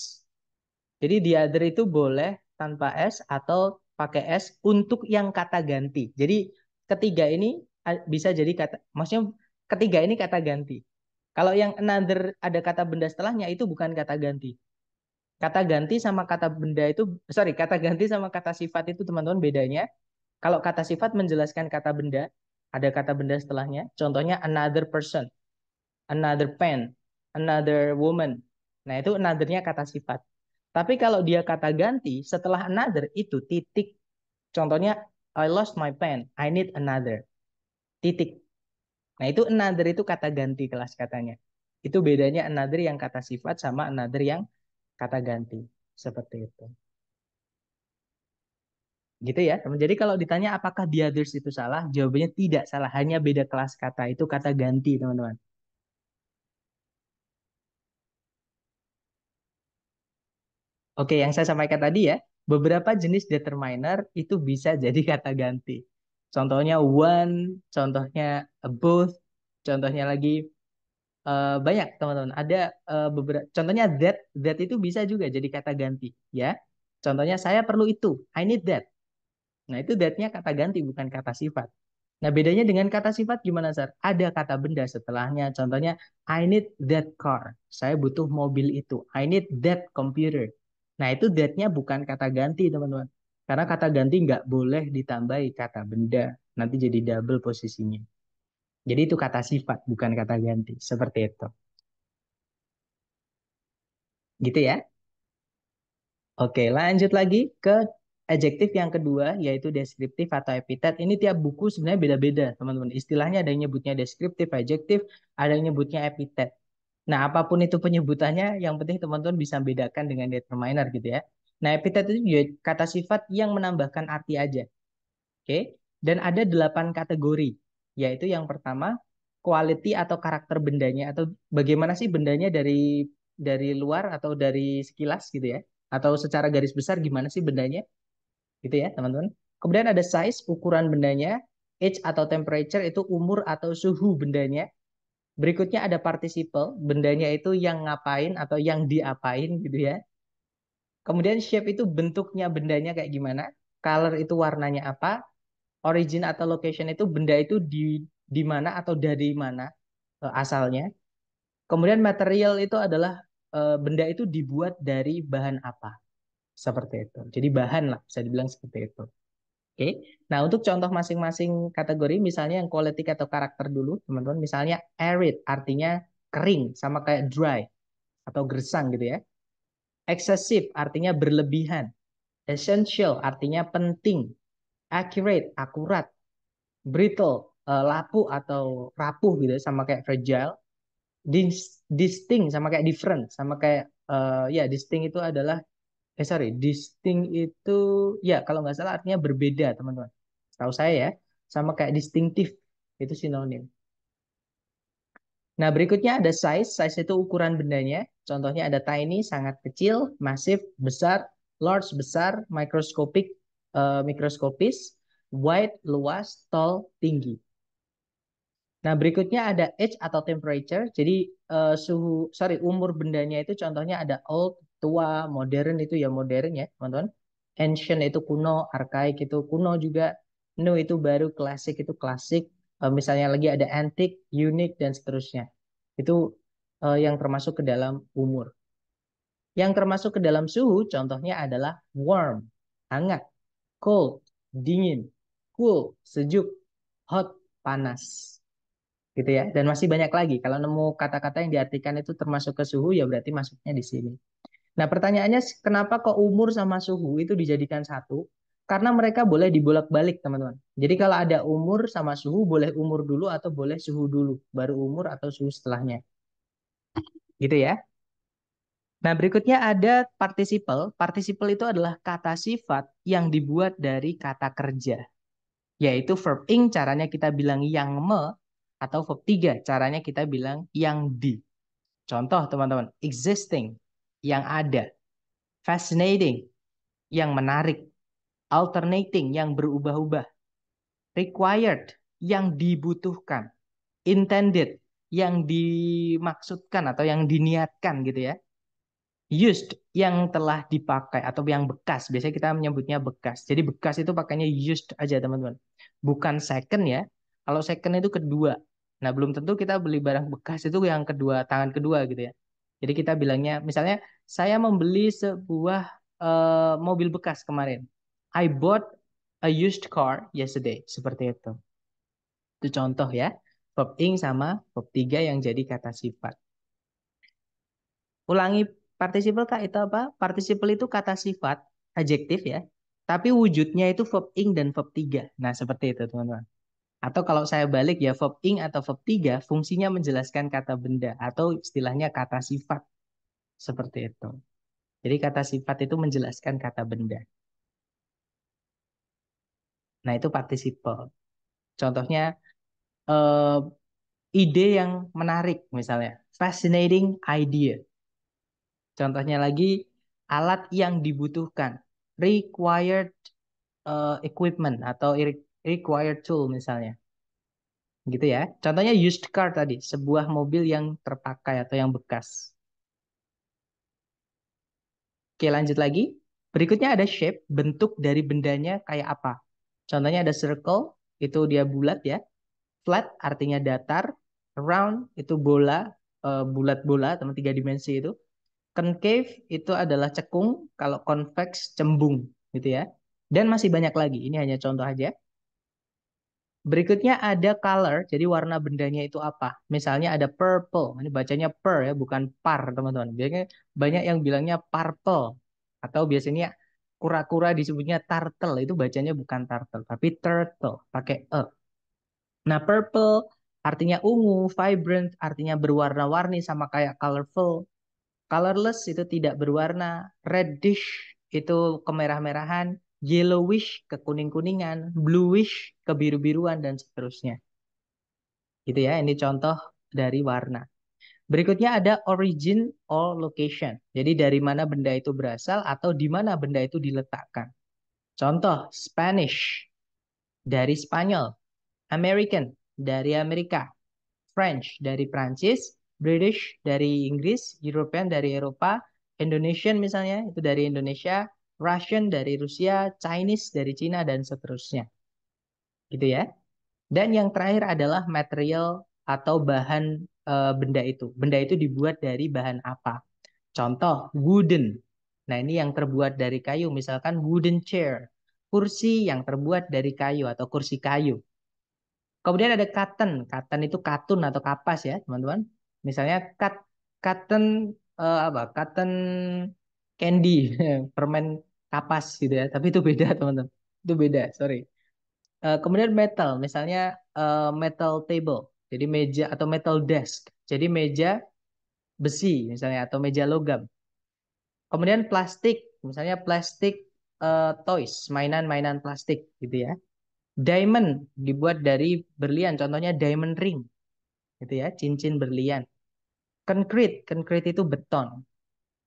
Jadi the other itu boleh tanpa S atau pakai S untuk yang kata ganti. Jadi ketiga ini bisa jadi kata maksudnya ketiga ini kata ganti. Kalau yang another ada kata benda setelahnya itu bukan kata ganti. Kata ganti sama kata benda itu sorry, kata ganti sama kata sifat itu teman-teman bedanya. Kalau kata sifat menjelaskan kata benda, ada kata benda setelahnya. Contohnya another person, another pen, another woman. Nah, itu anothernya kata sifat. Tapi kalau dia kata ganti, setelah another itu titik. Contohnya, I lost my pen, I need another. Titik. Nah itu another itu kata ganti kelas katanya. Itu bedanya another yang kata sifat sama another yang kata ganti. Seperti itu. Gitu ya. Jadi kalau ditanya apakah the others itu salah, jawabannya tidak salah. Hanya beda kelas kata. Itu kata ganti teman-teman. Oke, yang saya sampaikan tadi ya, beberapa jenis determiner itu bisa (laughs) jadi kata ganti. Contohnya one, contohnya both, contohnya lagi uh, banyak teman-teman. Ada uh, eh, beberapa, contohnya that, that itu bisa juga jadi kata ganti, ya. Contohnya saya perlu itu, I need that. Nah itu that-nya kata ganti bukan kata sifat. Nah bedanya dengan kata sifat gimana, Sar? Ada kata benda setelahnya. Contohnya I need that car. Saya butuh mobil itu. I need that computer Nah itu that nya bukan kata ganti teman-teman. Karena kata ganti nggak boleh ditambahi kata benda. Nanti jadi double posisinya. Jadi itu kata sifat, bukan kata ganti. Seperti itu. Gitu ya. Oke, lanjut lagi ke adjektif yang kedua, yaitu deskriptif atau epitet. Ini tiap buku sebenarnya beda-beda, teman-teman. Istilahnya ada yang nyebutnya deskriptif, adjektif, ada yang nyebutnya epitet. Nah, apapun itu penyebutannya, yang penting teman-teman bisa bedakan dengan determiner gitu ya. Nah, epithet itu juga kata sifat yang menambahkan arti aja. Oke, dan ada delapan kategori, yaitu yang pertama quality atau karakter bendanya atau bagaimana sih bendanya dari dari luar atau dari sekilas gitu ya atau secara garis besar gimana sih bendanya gitu ya teman-teman kemudian ada size ukuran bendanya age atau temperature itu umur atau suhu bendanya Berikutnya ada participle, bendanya itu yang ngapain atau yang diapain gitu ya. Kemudian shape itu bentuknya bendanya kayak gimana, color itu warnanya apa, origin atau location itu benda itu di di mana atau dari mana eh, asalnya. Kemudian material itu adalah eh, benda itu dibuat dari bahan apa. Seperti itu. Jadi bahan lah bisa dibilang seperti itu. Oke. Nah, untuk contoh masing-masing kategori, misalnya yang quality atau karakter dulu, teman-teman, misalnya arid artinya kering, sama kayak dry atau gersang gitu ya. Excessive artinya berlebihan. Essential artinya penting. Accurate, akurat. Brittle, eh, lapu atau rapuh gitu, ya, sama kayak fragile. Dis distinct sama kayak different, sama kayak uh, ya distinct itu adalah eh sorry distinct itu ya kalau nggak salah artinya berbeda teman-teman tahu saya ya sama kayak distinctive itu sinonim nah berikutnya ada size size itu ukuran bendanya contohnya ada tiny sangat kecil masif besar large besar microscopic uh, eh, mikroskopis wide luas tall tinggi Nah, berikutnya ada age atau temperature. Jadi uh, suhu sorry umur bendanya itu contohnya ada old, tua, modern itu ya modern ya, teman-teman. Ancient itu kuno, arkaik itu kuno juga, new itu baru, klasik itu klasik, uh, eh, misalnya lagi ada antique, unique dan seterusnya. Itu uh, yang termasuk ke dalam umur. Yang termasuk ke dalam suhu contohnya adalah warm, hangat, cold, dingin, cool, sejuk, hot, panas. Gitu ya. Dan masih banyak lagi. Kalau nemu kata-kata yang diartikan itu termasuk ke suhu ya berarti masuknya di sini. Nah, pertanyaannya kenapa kok umur sama suhu itu dijadikan satu? Karena mereka boleh dibolak-balik, teman-teman. Jadi kalau ada umur sama suhu, boleh umur dulu atau boleh suhu dulu, baru umur atau suhu setelahnya. Gitu ya. Nah, berikutnya ada partisipal partisipal itu adalah kata sifat yang dibuat dari kata kerja, yaitu verb ing caranya kita bilang yang me atau verb tiga caranya kita bilang yang di. Contoh, teman-teman, existing yang ada, fascinating yang menarik, alternating yang berubah-ubah, required yang dibutuhkan, intended yang dimaksudkan atau yang diniatkan gitu ya. Used yang telah dipakai atau yang bekas. Biasanya kita menyebutnya bekas. Jadi bekas itu pakainya used aja teman-teman. Bukan second ya. Kalau second itu kedua. Nah belum tentu kita beli barang bekas itu yang kedua, tangan kedua gitu ya. Jadi kita bilangnya, misalnya saya membeli sebuah uh, mobil bekas kemarin. I bought a used car yesterday. Seperti itu. Itu contoh ya. Verb ing sama verb tiga yang jadi kata sifat. Ulangi Partisipal kak itu apa? Partisipal itu kata sifat, adjektif ya. Tapi wujudnya itu verb ing dan verb tiga. Nah seperti itu teman-teman. Atau kalau saya balik ya verb ing atau verb tiga fungsinya menjelaskan kata benda atau istilahnya kata sifat. Seperti itu. Jadi kata sifat itu menjelaskan kata benda. Nah itu partisipal Contohnya uh, ide yang menarik misalnya. Fascinating idea. Contohnya lagi alat yang dibutuhkan. Required uh, equipment atau required tool misalnya. Gitu ya. Contohnya used car tadi, sebuah mobil yang terpakai atau yang bekas. Oke, lanjut lagi. Berikutnya ada shape, bentuk dari bendanya kayak apa. Contohnya ada circle, itu dia bulat ya. Flat artinya datar, round itu bola, eh, bulat-bola, teman tiga dimensi itu. Concave itu adalah cekung, kalau convex cembung gitu ya. Dan masih banyak lagi, ini hanya contoh aja. Berikutnya ada color, jadi warna bendanya itu apa. Misalnya ada purple, ini bacanya per ya, bukan par teman-teman. Biasanya banyak yang bilangnya purple, atau biasanya kura-kura disebutnya turtle, itu bacanya bukan turtle, tapi turtle, pakai e. Nah purple artinya ungu, vibrant artinya berwarna-warni sama kayak colorful. Colorless itu tidak berwarna, reddish itu kemerah-merahan, yellowish ke kuning-kuningan, bluish ke biru-biruan, dan seterusnya. Gitu ya, ini contoh dari warna. Berikutnya ada origin or location. Jadi dari mana benda itu berasal atau di mana benda itu diletakkan. Contoh, Spanish dari Spanyol, American dari Amerika, French dari Prancis, British dari Inggris, European dari Eropa, Indonesian misalnya itu dari Indonesia, Russian dari Rusia, Chinese dari Cina, dan seterusnya. Gitu ya. Dan yang terakhir adalah material atau bahan e, benda itu. Benda itu dibuat dari bahan apa? Contoh, wooden. Nah ini yang terbuat dari kayu, misalkan wooden chair. Kursi yang terbuat dari kayu atau kursi kayu. Kemudian ada cotton. Cotton itu katun atau kapas ya teman-teman. Misalnya cut, cotton, uh, apa? cotton candy, (laughs) permen kapas gitu ya tapi itu beda (laughs) teman-teman itu beda sorry uh, kemudian metal misalnya uh, metal table jadi meja atau metal desk jadi meja besi misalnya atau meja logam kemudian plastik misalnya plastik uh, toys mainan-mainan plastik gitu ya diamond dibuat dari berlian contohnya diamond ring gitu ya cincin berlian concrete concrete itu beton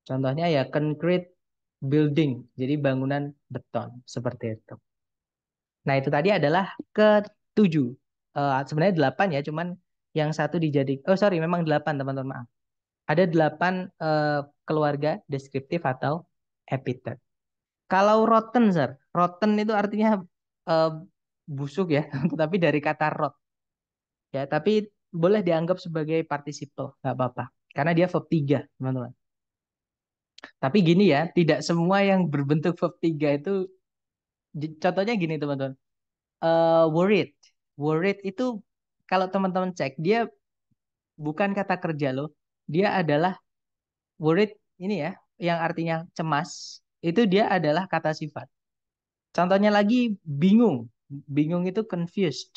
contohnya ya concrete building, jadi bangunan beton seperti itu. Nah itu tadi adalah ketujuh, uh, sebenarnya delapan ya, cuman yang satu dijadikan, oh sorry memang delapan teman-teman maaf. Ada delapan uh, keluarga deskriptif atau epithet. Kalau rotten sir, rotten itu artinya uh, busuk ya, (laughs) tetapi dari kata rot. Ya, tapi boleh dianggap sebagai participle, nggak apa-apa. Karena dia verb 3, teman-teman. Tapi gini ya, tidak semua yang berbentuk verb 3 itu contohnya gini teman-teman. Uh, worried. Worried itu kalau teman-teman cek dia bukan kata kerja loh. Dia adalah worried ini ya, yang artinya cemas. Itu dia adalah kata sifat. Contohnya lagi bingung. Bingung itu confused.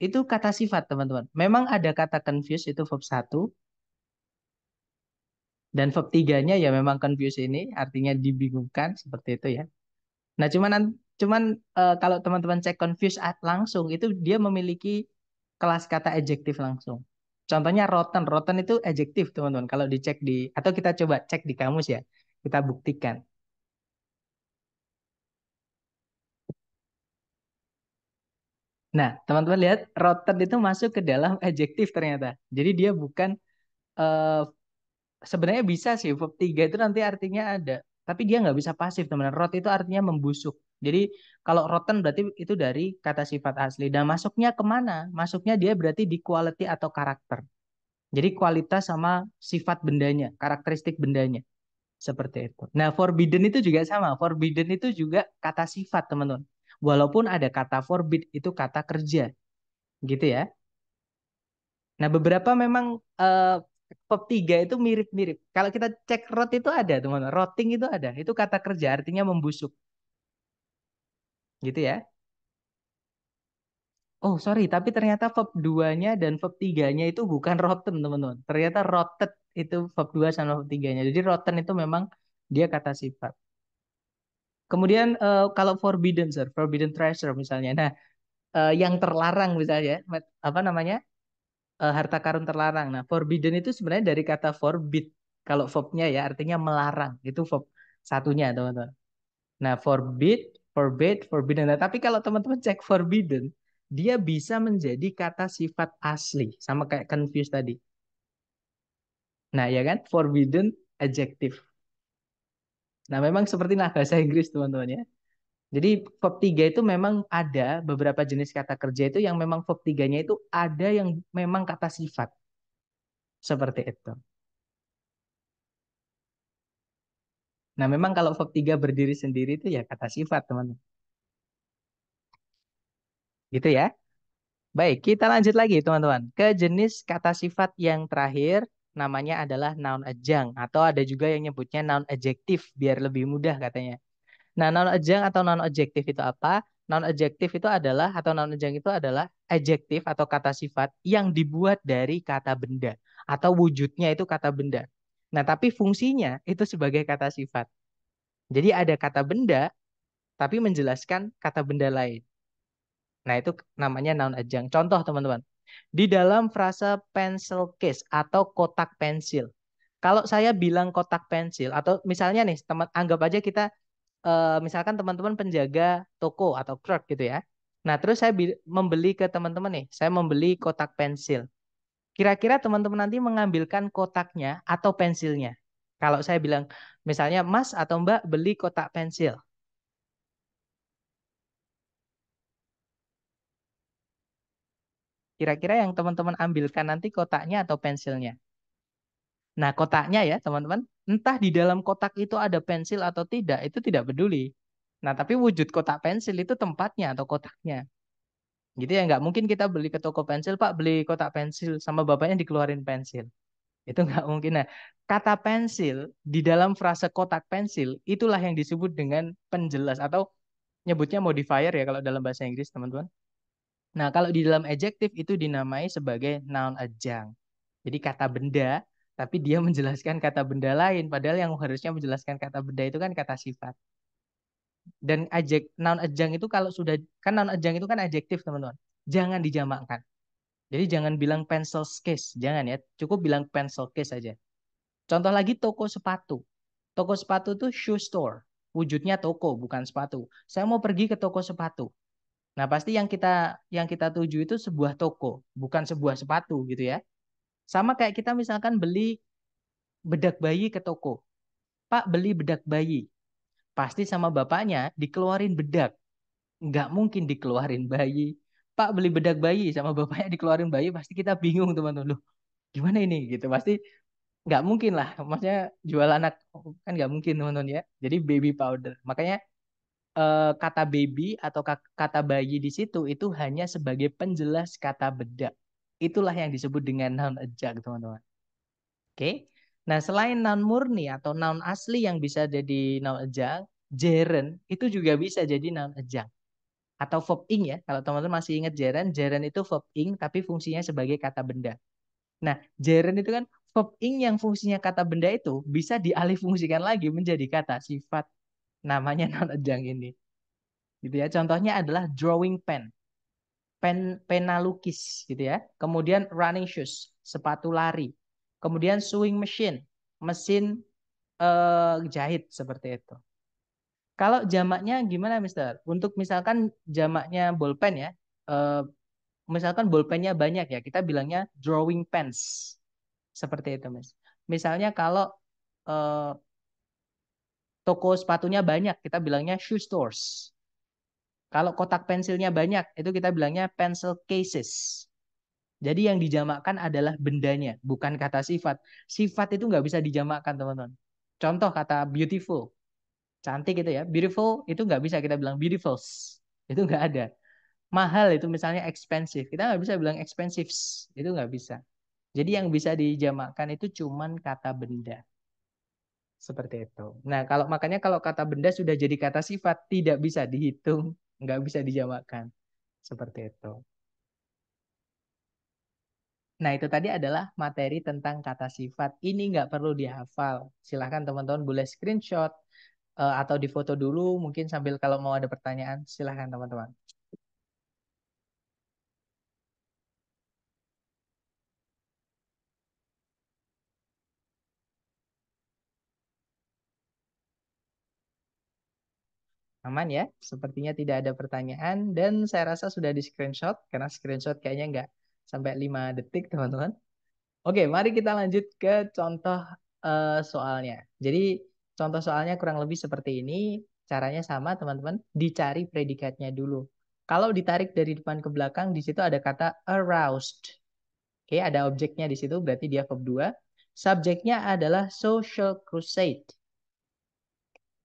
Itu kata sifat, teman-teman. Memang ada kata confused itu verb 1, dan verb tiganya ya memang confuse ini, artinya dibingungkan seperti itu ya. Nah cuman cuman uh, kalau teman-teman cek confuse langsung itu dia memiliki kelas kata adjektif langsung. Contohnya rotten, rotten itu adjektif teman-teman. Kalau dicek di atau kita coba cek di kamus ya, kita buktikan. Nah, teman-teman lihat rotten itu masuk ke dalam adjektif ternyata. Jadi dia bukan uh, sebenarnya bisa sih verb 3 itu nanti artinya ada tapi dia nggak bisa pasif teman-teman rot itu artinya membusuk jadi kalau rotten berarti itu dari kata sifat asli dan masuknya kemana masuknya dia berarti di quality atau karakter jadi kualitas sama sifat bendanya karakteristik bendanya seperti itu nah forbidden itu juga sama forbidden itu juga kata sifat teman-teman walaupun ada kata forbid itu kata kerja gitu ya nah beberapa memang uh, pop tiga itu mirip-mirip. Kalau kita cek rot itu ada, teman-teman. Rotting itu ada. Itu kata kerja artinya membusuk. Gitu ya. Oh, sorry, tapi ternyata verb 2-nya dan verb tiganya nya itu bukan rotten, teman-teman. Ternyata rotted itu verb 2 sama verb 3-nya. Jadi rotten itu memang dia kata sifat. Kemudian uh, kalau forbidden, sir, forbidden treasure misalnya. Nah, uh, yang terlarang misalnya, apa namanya? uh, harta karun terlarang. Nah, forbidden itu sebenarnya dari kata forbid. Kalau verbnya ya artinya melarang. Itu verb satunya, teman-teman. Nah, forbid, forbid, forbidden. Nah, tapi kalau teman-teman cek forbidden, dia bisa menjadi kata sifat asli, sama kayak confused tadi. Nah, ya kan? Forbidden adjective. Nah, memang seperti nah bahasa Inggris, teman-teman ya. Jadi verb 3 itu memang ada beberapa jenis kata kerja itu yang memang verb 3-nya itu ada yang memang kata sifat. Seperti itu. Nah, memang kalau verb 3 berdiri sendiri itu ya kata sifat, teman-teman. Gitu ya. Baik, kita lanjut lagi, teman-teman. Ke jenis kata sifat yang terakhir, namanya adalah noun ajang Atau ada juga yang nyebutnya noun adjektif, biar lebih mudah katanya. Nah, non adjunct atau non objektif itu apa? Non objektif itu adalah atau non adjunct itu adalah adjektif atau kata sifat yang dibuat dari kata benda atau wujudnya itu kata benda. Nah, tapi fungsinya itu sebagai kata sifat. Jadi ada kata benda tapi menjelaskan kata benda lain. Nah, itu namanya noun ajang Contoh, teman-teman. Di dalam frasa pencil case atau kotak pensil. Kalau saya bilang kotak pensil atau misalnya nih, teman anggap aja kita uh, misalkan teman-teman penjaga toko atau clerk gitu ya. Nah, terus saya membeli ke teman-teman nih, saya membeli kotak pensil. Kira-kira teman-teman nanti mengambilkan kotaknya atau pensilnya. Kalau saya bilang, misalnya Mas atau Mbak beli kotak pensil. Kira-kira yang teman-teman ambilkan nanti kotaknya atau pensilnya? Nah, kotaknya ya, teman-teman, entah di dalam kotak itu ada pensil atau tidak, itu tidak peduli. Nah, tapi wujud kotak pensil itu tempatnya atau kotaknya. Gitu ya, nggak mungkin kita beli ke toko pensil, Pak, beli kotak pensil sama bapaknya dikeluarin pensil. Itu nggak mungkin. Nah, kata pensil di dalam frase kotak pensil, itulah yang disebut dengan penjelas atau nyebutnya modifier ya kalau dalam bahasa Inggris, teman-teman. Nah, kalau di dalam adjective itu dinamai sebagai noun adjunct. Jadi kata benda tapi dia menjelaskan kata benda lain padahal yang harusnya menjelaskan kata benda itu kan kata sifat dan ajek noun adjang itu kalau sudah kan noun adjang itu kan adjektif teman-teman jangan dijamakkan jadi jangan bilang pencil case jangan ya cukup bilang pencil case saja contoh lagi toko sepatu toko sepatu itu shoe store wujudnya toko bukan sepatu saya mau pergi ke toko sepatu nah pasti yang kita yang kita tuju itu sebuah toko bukan sebuah sepatu gitu ya sama kayak kita misalkan beli bedak bayi ke toko. Pak beli bedak bayi. Pasti sama bapaknya dikeluarin bedak. Nggak mungkin dikeluarin bayi. Pak beli bedak bayi sama bapaknya dikeluarin bayi. Pasti kita bingung teman-teman. Loh gimana ini gitu. Pasti nggak mungkin lah. Maksudnya jual anak kan nggak mungkin teman-teman ya. Jadi baby powder. Makanya eh, kata baby atau kata bayi di situ itu hanya sebagai penjelas kata bedak. Itulah yang disebut dengan noun ejak, teman-teman. Oke. Okay? Nah, selain noun murni atau noun asli yang bisa jadi noun ejak, gerund itu juga bisa jadi noun ejak atau verb ing ya. Kalau teman-teman masih ingat gerund, gerund itu verb ing tapi fungsinya sebagai kata benda. Nah, gerund itu kan verb ing yang fungsinya kata benda itu bisa dialih fungsikan lagi menjadi kata sifat namanya (laughs) noun ejak ini. Gitu ya. Contohnya adalah drawing pen pen, pena lukis gitu ya. Kemudian running shoes, sepatu lari. Kemudian sewing machine, mesin eh, jahit seperti itu. Kalau jamaknya gimana, Mister? Untuk misalkan jamaknya bolpen ya, eh, misalkan bolpennya banyak ya, kita bilangnya drawing pens. Seperti itu, Mas. Misalnya kalau eh, toko sepatunya banyak, kita bilangnya shoe stores. Kalau kotak pensilnya banyak, itu kita bilangnya pencil cases. Jadi yang dijamakkan adalah bendanya, bukan kata sifat. Sifat itu nggak bisa dijamakkan, teman-teman. Contoh kata beautiful, cantik itu ya. Beautiful itu nggak bisa kita bilang beautifuls. Itu nggak ada. Mahal itu misalnya expensive. Kita nggak bisa bilang expensive. Itu nggak bisa. Jadi yang bisa dijamakkan itu cuman kata benda. Seperti itu. Nah, kalau makanya kalau kata benda sudah jadi kata sifat, tidak bisa dihitung nggak bisa dijawabkan seperti itu. Nah itu tadi adalah materi tentang kata sifat. Ini nggak perlu dihafal. Silahkan teman-teman boleh screenshot eh, atau difoto dulu mungkin sambil kalau mau ada pertanyaan silahkan teman-teman. Aman ya, sepertinya tidak ada pertanyaan dan saya rasa sudah di screenshot karena screenshot kayaknya nggak sampai 5 detik teman-teman. Oke, mari kita lanjut ke contoh uh, soalnya. Jadi contoh soalnya kurang lebih seperti ini, caranya sama teman-teman, dicari predikatnya dulu. Kalau ditarik dari depan ke belakang, di situ ada kata aroused. Oke, ada objeknya di situ, berarti dia verb 2. Subjeknya adalah social crusade.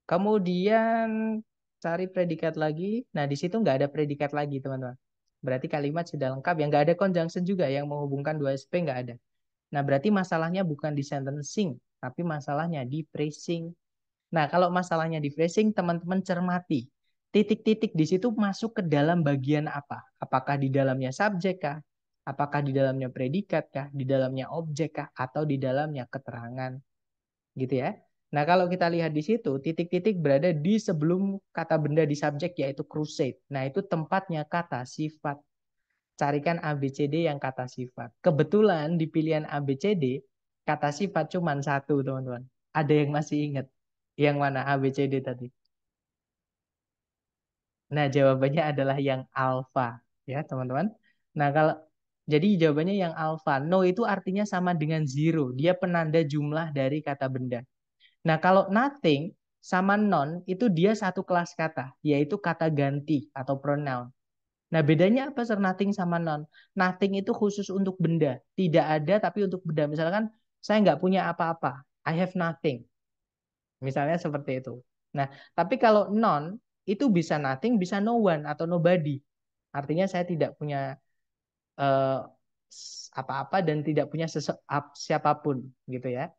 Kemudian cari predikat lagi. Nah, di situ nggak ada predikat lagi, teman-teman. Berarti kalimat sudah lengkap. Yang nggak ada conjunction juga yang menghubungkan dua SP nggak ada. Nah, berarti masalahnya bukan di sentencing, tapi masalahnya di phrasing. Nah, kalau masalahnya di phrasing, teman-teman cermati. Titik-titik di situ masuk ke dalam bagian apa? Apakah di dalamnya subjek kah? Apakah di dalamnya predikat kah? Di dalamnya objek kah? Atau di dalamnya keterangan? Gitu ya. Nah, kalau kita lihat di situ, titik-titik berada di sebelum kata benda di subjek yaitu crusade. Nah, itu tempatnya kata sifat. Carikan ABCD yang kata sifat. Kebetulan di pilihan ABCD, kata sifat cuma satu, teman-teman. Ada yang masih ingat? Yang mana ABCD tadi? Nah, jawabannya adalah yang alfa, ya, teman-teman. Nah, kalau jadi jawabannya yang alfa. No itu artinya sama dengan zero. Dia penanda jumlah dari kata benda. Nah, kalau nothing sama non itu dia satu kelas kata, yaitu kata ganti atau pronoun. Nah, bedanya apa sir nothing sama non? Nothing itu khusus untuk benda, tidak ada tapi untuk benda. Misalkan saya nggak punya apa-apa, I have nothing. Misalnya seperti itu. Nah, tapi kalau non itu bisa nothing, bisa no one atau nobody. Artinya saya tidak punya eh, apa-apa uh, dan tidak punya siapapun gitu ya.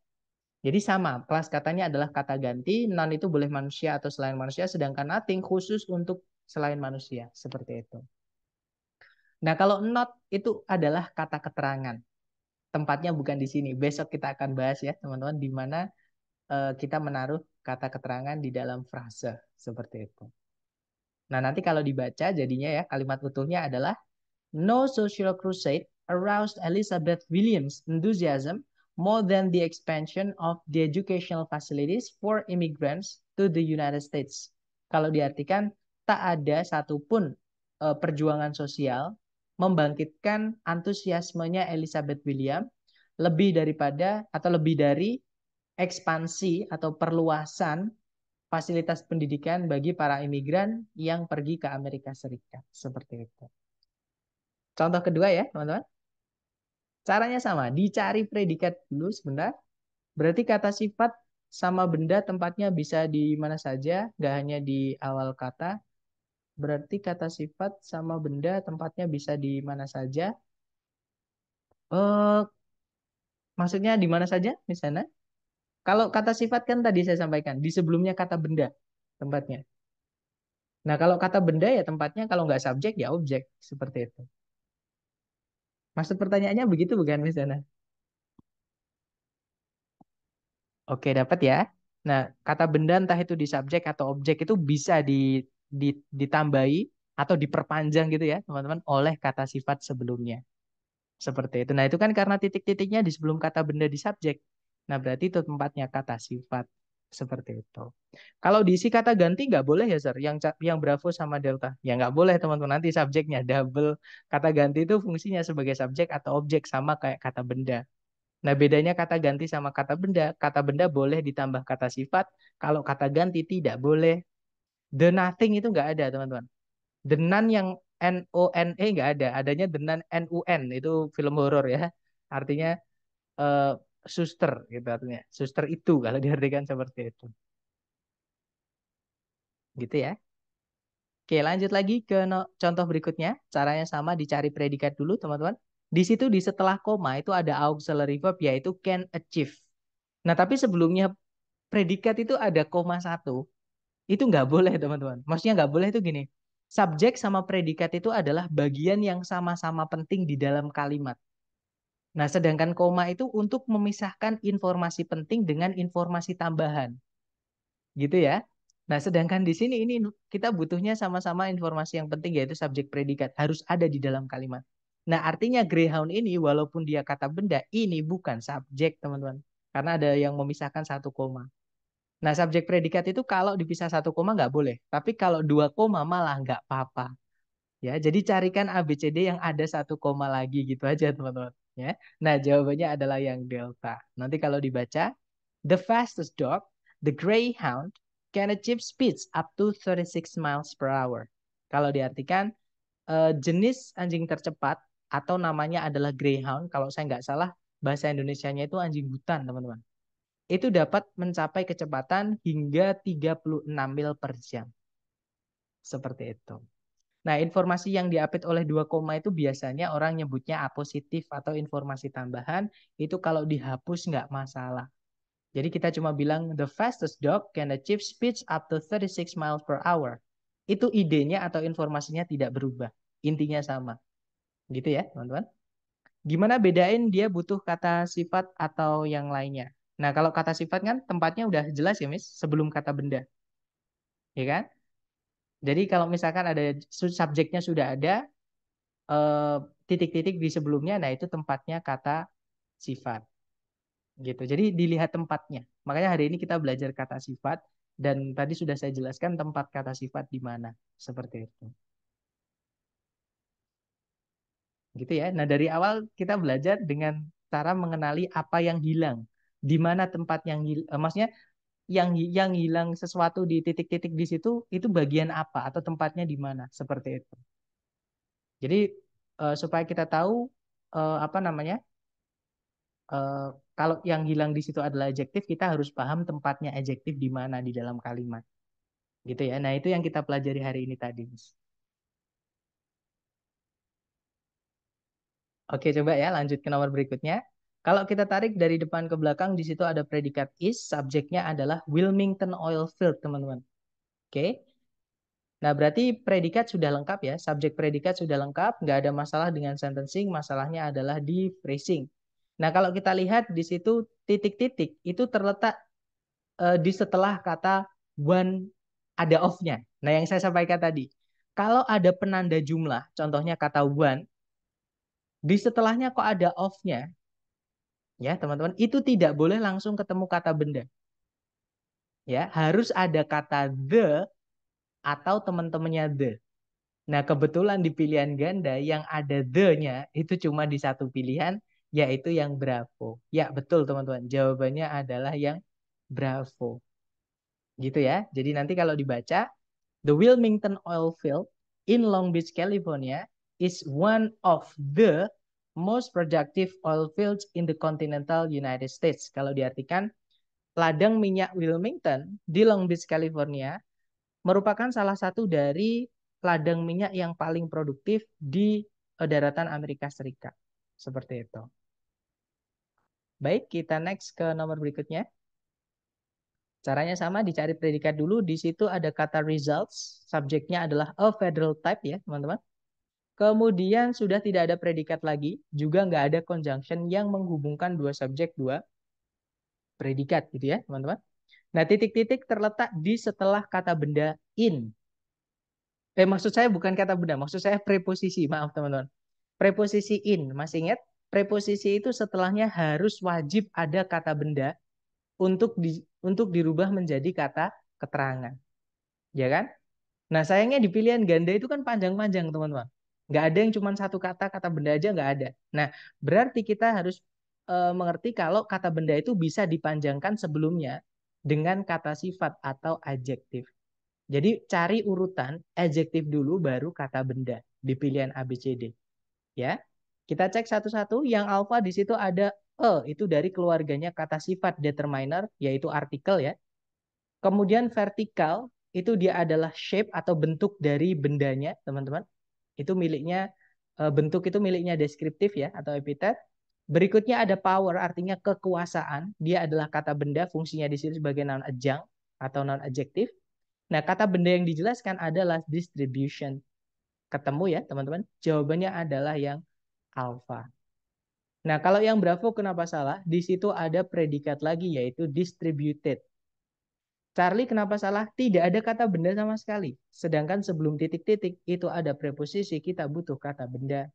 Jadi sama, Kelas katanya adalah kata ganti, non itu boleh manusia atau selain manusia, sedangkan nothing khusus untuk selain manusia, seperti itu. Nah, kalau not itu adalah kata keterangan. Tempatnya bukan di sini. Besok kita akan bahas ya, teman-teman, di mana uh, kita menaruh kata keterangan di dalam frase, seperti itu. Nah, nanti kalau dibaca jadinya ya kalimat utuhnya adalah No social crusade aroused Elizabeth Williams' enthusiasm more than the expansion of the educational facilities for immigrants to the United States. Kalau diartikan, tak ada satupun uh, perjuangan sosial membangkitkan antusiasmenya Elizabeth William lebih daripada atau lebih dari ekspansi atau perluasan fasilitas pendidikan bagi para imigran yang pergi ke Amerika Serikat seperti itu. Contoh kedua ya, teman-teman. Caranya sama, dicari predikat dulu sebentar. Berarti kata sifat sama benda tempatnya bisa di mana saja, nggak hanya di awal kata. Berarti kata sifat sama benda tempatnya bisa di mana saja. Eh, maksudnya di mana saja Misalnya, Kalau kata sifat kan tadi saya sampaikan, di sebelumnya kata benda tempatnya. Nah, kalau kata benda ya tempatnya kalau nggak subjek ya objek, seperti itu. Maksud pertanyaannya begitu bukan Miss Dana? Oke, dapat ya. Nah, kata benda entah itu di subjek atau objek itu bisa di, di, ditambahi atau diperpanjang gitu ya, teman-teman, oleh kata sifat sebelumnya. Seperti itu. Nah, itu kan karena titik-titiknya di sebelum kata benda di subjek. Nah, berarti itu tempatnya kata sifat seperti itu. Kalau diisi kata ganti nggak boleh ya, Sir? Yang yang Bravo sama Delta. Ya nggak boleh, teman-teman. Nanti subjeknya double. Kata ganti itu fungsinya sebagai subjek atau objek sama kayak kata benda. Nah, bedanya kata ganti sama kata benda. Kata benda boleh ditambah kata sifat. Kalau kata ganti tidak boleh. The nothing itu nggak ada, teman-teman. The none yang N-O-N-E nggak ada. Adanya the none N-U-N. Itu film horor ya. Artinya eh, suster gitu artinya suster itu kalau diartikan seperti itu gitu ya Oke, lanjut lagi ke no, contoh berikutnya. Caranya sama, dicari predikat dulu, teman-teman. Di situ, di setelah koma, itu ada auxiliary verb, yaitu can achieve. Nah, tapi sebelumnya predikat itu ada koma satu. Itu nggak boleh, teman-teman. Maksudnya nggak boleh itu gini. Subjek sama predikat itu adalah bagian yang sama-sama penting di dalam kalimat. Nah, sedangkan koma itu untuk memisahkan informasi penting dengan informasi tambahan. Gitu ya. Nah, sedangkan di sini ini kita butuhnya sama-sama informasi yang penting yaitu subjek predikat harus ada di dalam kalimat. Nah, artinya greyhound ini walaupun dia kata benda, ini bukan subjek, teman-teman. Karena ada yang memisahkan satu koma. Nah, subjek predikat itu kalau dipisah satu koma nggak boleh. Tapi kalau dua koma malah nggak apa-apa. Ya, jadi carikan ABCD yang ada satu koma lagi gitu aja, teman-teman. Ya. Nah, jawabannya adalah yang delta. Nanti kalau dibaca, the fastest dog, the greyhound, can achieve speeds up to 36 miles per hour. Kalau diartikan, uh, jenis anjing tercepat atau namanya adalah greyhound. Kalau saya nggak salah, bahasa Indonesianya itu anjing hutan, teman-teman. Itu dapat mencapai kecepatan hingga 36 mil per jam. Seperti itu. Nah, informasi yang diapit oleh dua koma itu biasanya orang nyebutnya apositif atau informasi tambahan. Itu kalau dihapus nggak masalah. Jadi kita cuma bilang the fastest dog can achieve speech up to 36 miles per hour. Itu idenya atau informasinya tidak berubah. Intinya sama. Gitu ya, teman-teman. Gimana bedain dia butuh kata sifat atau yang lainnya? Nah, kalau kata sifat kan tempatnya udah jelas ya, Miss, sebelum kata benda. Ya kan? Jadi kalau misalkan ada subjeknya sudah ada eh, titik-titik di sebelumnya, nah itu tempatnya kata sifat. Gitu. Jadi dilihat tempatnya. Makanya hari ini kita belajar kata sifat dan tadi sudah saya jelaskan tempat kata sifat di mana. Seperti itu. Gitu ya. Nah, dari awal kita belajar dengan cara mengenali apa yang hilang di mana tempat yang eh, maksudnya yang yang hilang sesuatu di titik-titik di situ itu bagian apa atau tempatnya di mana seperti itu. Jadi uh, supaya kita tahu uh, apa namanya uh, kalau yang hilang di situ adalah adjektif kita harus paham tempatnya adjektif di mana di dalam kalimat gitu ya. Nah itu yang kita pelajari hari ini tadi. Oke coba ya lanjut ke nomor berikutnya. Kalau kita tarik dari depan ke belakang, di situ ada predikat is, subjeknya adalah Wilmington Oil Field, teman-teman. Oke. Okay? Nah, berarti predikat sudah lengkap ya. Subjek predikat sudah lengkap, nggak ada masalah dengan sentencing, masalahnya adalah di phrasing. Nah, kalau kita lihat di situ titik-titik itu terletak uh, di setelah kata one ada of-nya. Nah, yang saya sampaikan tadi. Kalau ada penanda jumlah, contohnya kata one, di setelahnya kok ada of-nya, Ya, teman-teman, itu tidak boleh langsung ketemu kata benda. Ya, harus ada kata the atau teman-temannya the. Nah, kebetulan di pilihan ganda yang ada the-nya itu cuma di satu pilihan, yaitu yang bravo. Ya, betul teman-teman. Jawabannya adalah yang bravo. Gitu ya. Jadi nanti kalau dibaca, The Wilmington Oil Field in Long Beach, California is one of the most productive oil fields in the continental United States. Kalau diartikan, ladang minyak Wilmington di Long Beach, California merupakan salah satu dari ladang minyak yang paling produktif di eh, daratan Amerika Serikat. Seperti itu. Baik, kita next ke nomor berikutnya. Caranya sama, dicari predikat dulu. Di situ ada kata results. Subjeknya adalah a federal type ya, teman-teman. Kemudian sudah tidak ada predikat lagi, juga nggak ada conjunction yang menghubungkan dua subjek dua predikat gitu ya teman-teman. Nah titik-titik terletak di setelah kata benda in. Eh maksud saya bukan kata benda, maksud saya preposisi, maaf teman-teman. Preposisi in, masih ingat? Preposisi itu setelahnya harus wajib ada kata benda untuk di, untuk dirubah menjadi kata keterangan. Ya kan? Nah, sayangnya di pilihan ganda itu kan panjang-panjang, teman-teman. Nggak ada yang cuma satu kata, kata benda aja nggak ada. Nah, berarti kita harus uh, mengerti kalau kata benda itu bisa dipanjangkan sebelumnya dengan kata sifat atau adjektif. Jadi cari urutan adjektif dulu baru kata benda di pilihan ABCD. Ya. Kita cek satu-satu yang alfa di situ ada e itu dari keluarganya kata sifat determiner yaitu artikel ya. Kemudian vertikal itu dia adalah shape atau bentuk dari bendanya, teman-teman itu miliknya eh, bentuk itu miliknya deskriptif ya atau epitet. Berikutnya ada power artinya kekuasaan. Dia adalah kata benda, fungsinya di sini sebagai noun adjunct atau noun adjektif. Nah, kata benda yang dijelaskan adalah distribution. Ketemu ya, teman-teman. Jawabannya adalah yang alpha. Nah, kalau yang bravo kenapa salah? Di situ ada predikat lagi yaitu distributed. Charlie kenapa salah? Tidak ada kata benda sama sekali. Sedangkan sebelum titik-titik itu ada preposisi, kita butuh kata benda.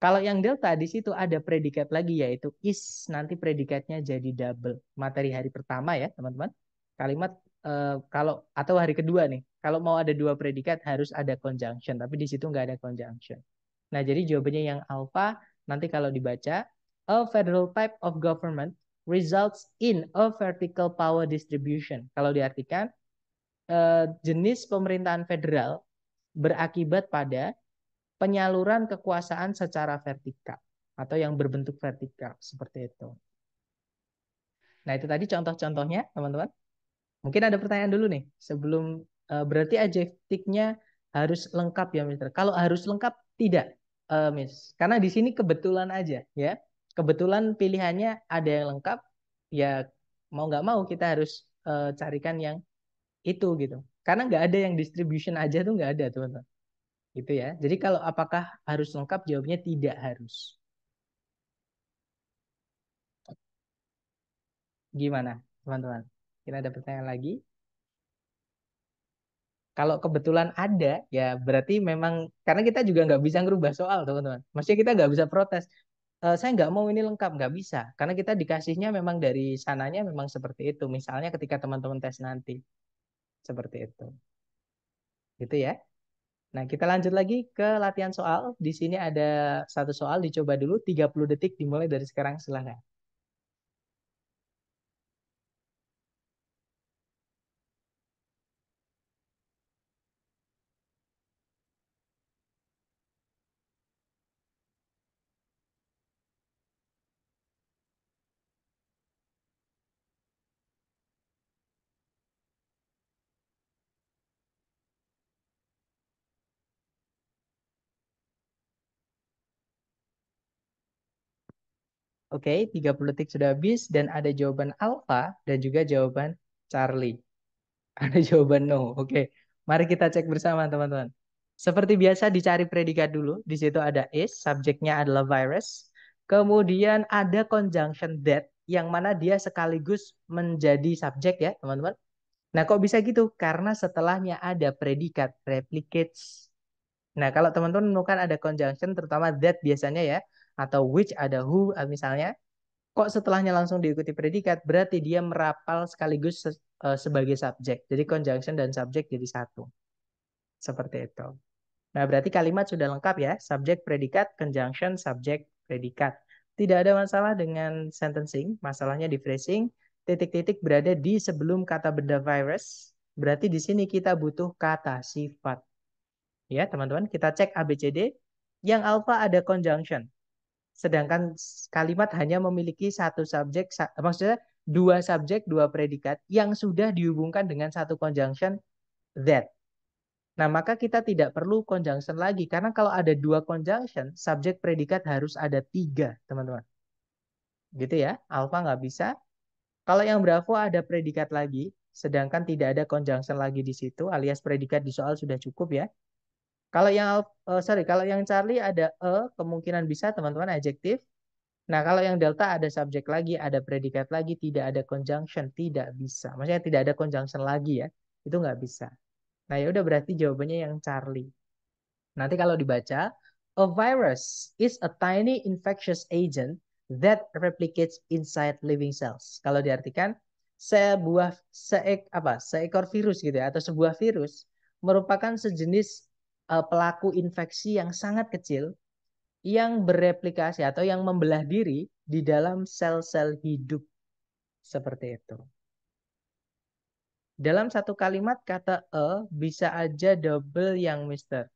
Kalau yang delta di situ ada predikat lagi yaitu is. Nanti predikatnya jadi double. Materi hari pertama ya teman-teman. Kalimat eh, kalau atau hari kedua nih. Kalau mau ada dua predikat harus ada conjunction. Tapi di situ nggak ada conjunction. Nah jadi jawabannya yang alpha nanti kalau dibaca a federal type of government results in a vertical power distribution. Kalau diartikan, eh, jenis pemerintahan federal berakibat pada penyaluran kekuasaan secara vertikal atau yang berbentuk vertikal seperti itu. Nah, itu tadi contoh-contohnya, teman-teman. Mungkin ada pertanyaan dulu nih sebelum eh, berarti adjektifnya harus lengkap ya, Mister. Kalau harus lengkap tidak, eh, Miss. Karena di sini kebetulan aja ya kebetulan pilihannya ada yang lengkap ya mau nggak mau kita harus uh, carikan yang itu gitu karena nggak ada yang distribution aja tuh nggak ada teman-teman gitu ya jadi kalau apakah harus lengkap jawabnya tidak harus gimana teman-teman kita ada pertanyaan lagi kalau kebetulan ada ya berarti memang karena kita juga nggak bisa ngerubah soal teman-teman maksudnya kita nggak bisa protes uh, saya nggak mau ini lengkap nggak bisa karena kita dikasihnya memang dari sananya memang seperti itu misalnya ketika teman-teman tes nanti seperti itu gitu ya nah kita lanjut lagi ke latihan soal di sini ada satu soal dicoba dulu 30 detik dimulai dari sekarang silahkan Oke, okay, 30 detik sudah habis dan ada jawaban Alpha dan juga jawaban Charlie. (laughs) Ada jawaban no. Oke, okay. mari kita cek bersama teman-teman. Seperti biasa dicari predikat dulu. Di situ ada is, subjeknya adalah virus. Kemudian ada conjunction that yang mana dia sekaligus menjadi subjek ya, teman-teman. Nah, kok bisa gitu? Karena setelahnya ada predikat replicates. Nah, kalau teman-teman menemukan ada conjunction terutama that biasanya ya, atau which ada who eh, misalnya kok setelahnya langsung diikuti predikat berarti dia merapal sekaligus eh, sebagai subjek jadi conjunction dan subjek jadi satu seperti itu nah berarti kalimat sudah lengkap ya subjek predikat conjunction subjek predikat tidak ada masalah dengan sentencing masalahnya di phrasing titik-titik berada di sebelum kata benda virus berarti di sini kita butuh kata sifat ya teman-teman kita cek ABCD yang alpha ada conjunction sedangkan kalimat hanya memiliki satu subjek maksudnya dua subjek dua predikat yang sudah dihubungkan dengan satu conjunction that nah maka kita tidak perlu conjunction lagi karena kalau ada dua conjunction subjek predikat harus ada tiga teman-teman gitu ya alfa nggak bisa kalau yang bravo ada predikat lagi sedangkan tidak ada conjunction lagi di situ alias predikat di soal sudah cukup ya kalau yang uh, sorry, kalau yang Charlie ada e kemungkinan bisa teman-teman adjektif. Nah, kalau yang delta ada subjek lagi, ada predikat lagi, tidak ada conjunction, tidak bisa. Maksudnya tidak ada conjunction lagi ya. Itu nggak bisa. Nah, ya udah berarti jawabannya yang Charlie. Nanti kalau dibaca, a virus is a tiny infectious agent that replicates inside living cells. Kalau diartikan, sebuah seek apa seekor virus gitu ya atau sebuah virus merupakan sejenis Eh, pelaku infeksi yang sangat kecil yang bereplikasi atau yang membelah diri di dalam sel-sel hidup seperti itu. Dalam satu kalimat kata e bisa aja double yang mister.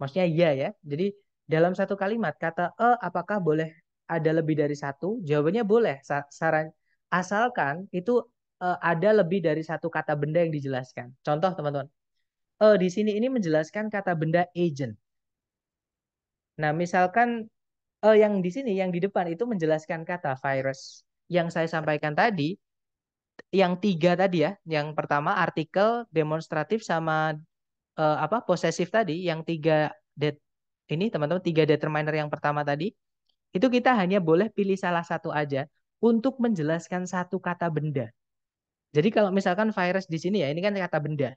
Maksudnya ya ya. Jadi dalam satu kalimat kata e apakah boleh ada lebih dari satu? Jawabannya boleh. Saran asalkan itu e, ada lebih dari satu kata benda yang dijelaskan. Contoh teman-teman. Eh, di sini ini menjelaskan kata benda agent. Nah, misalkan eh, yang di sini, yang di depan itu menjelaskan kata virus. Yang saya sampaikan tadi, yang tiga tadi ya, yang pertama artikel, demonstratif sama eh, apa posesif tadi, yang tiga det ini teman-teman tiga determiner yang pertama tadi itu kita hanya boleh pilih salah satu aja untuk menjelaskan satu kata benda. Jadi kalau misalkan virus di sini ya, ini kan kata benda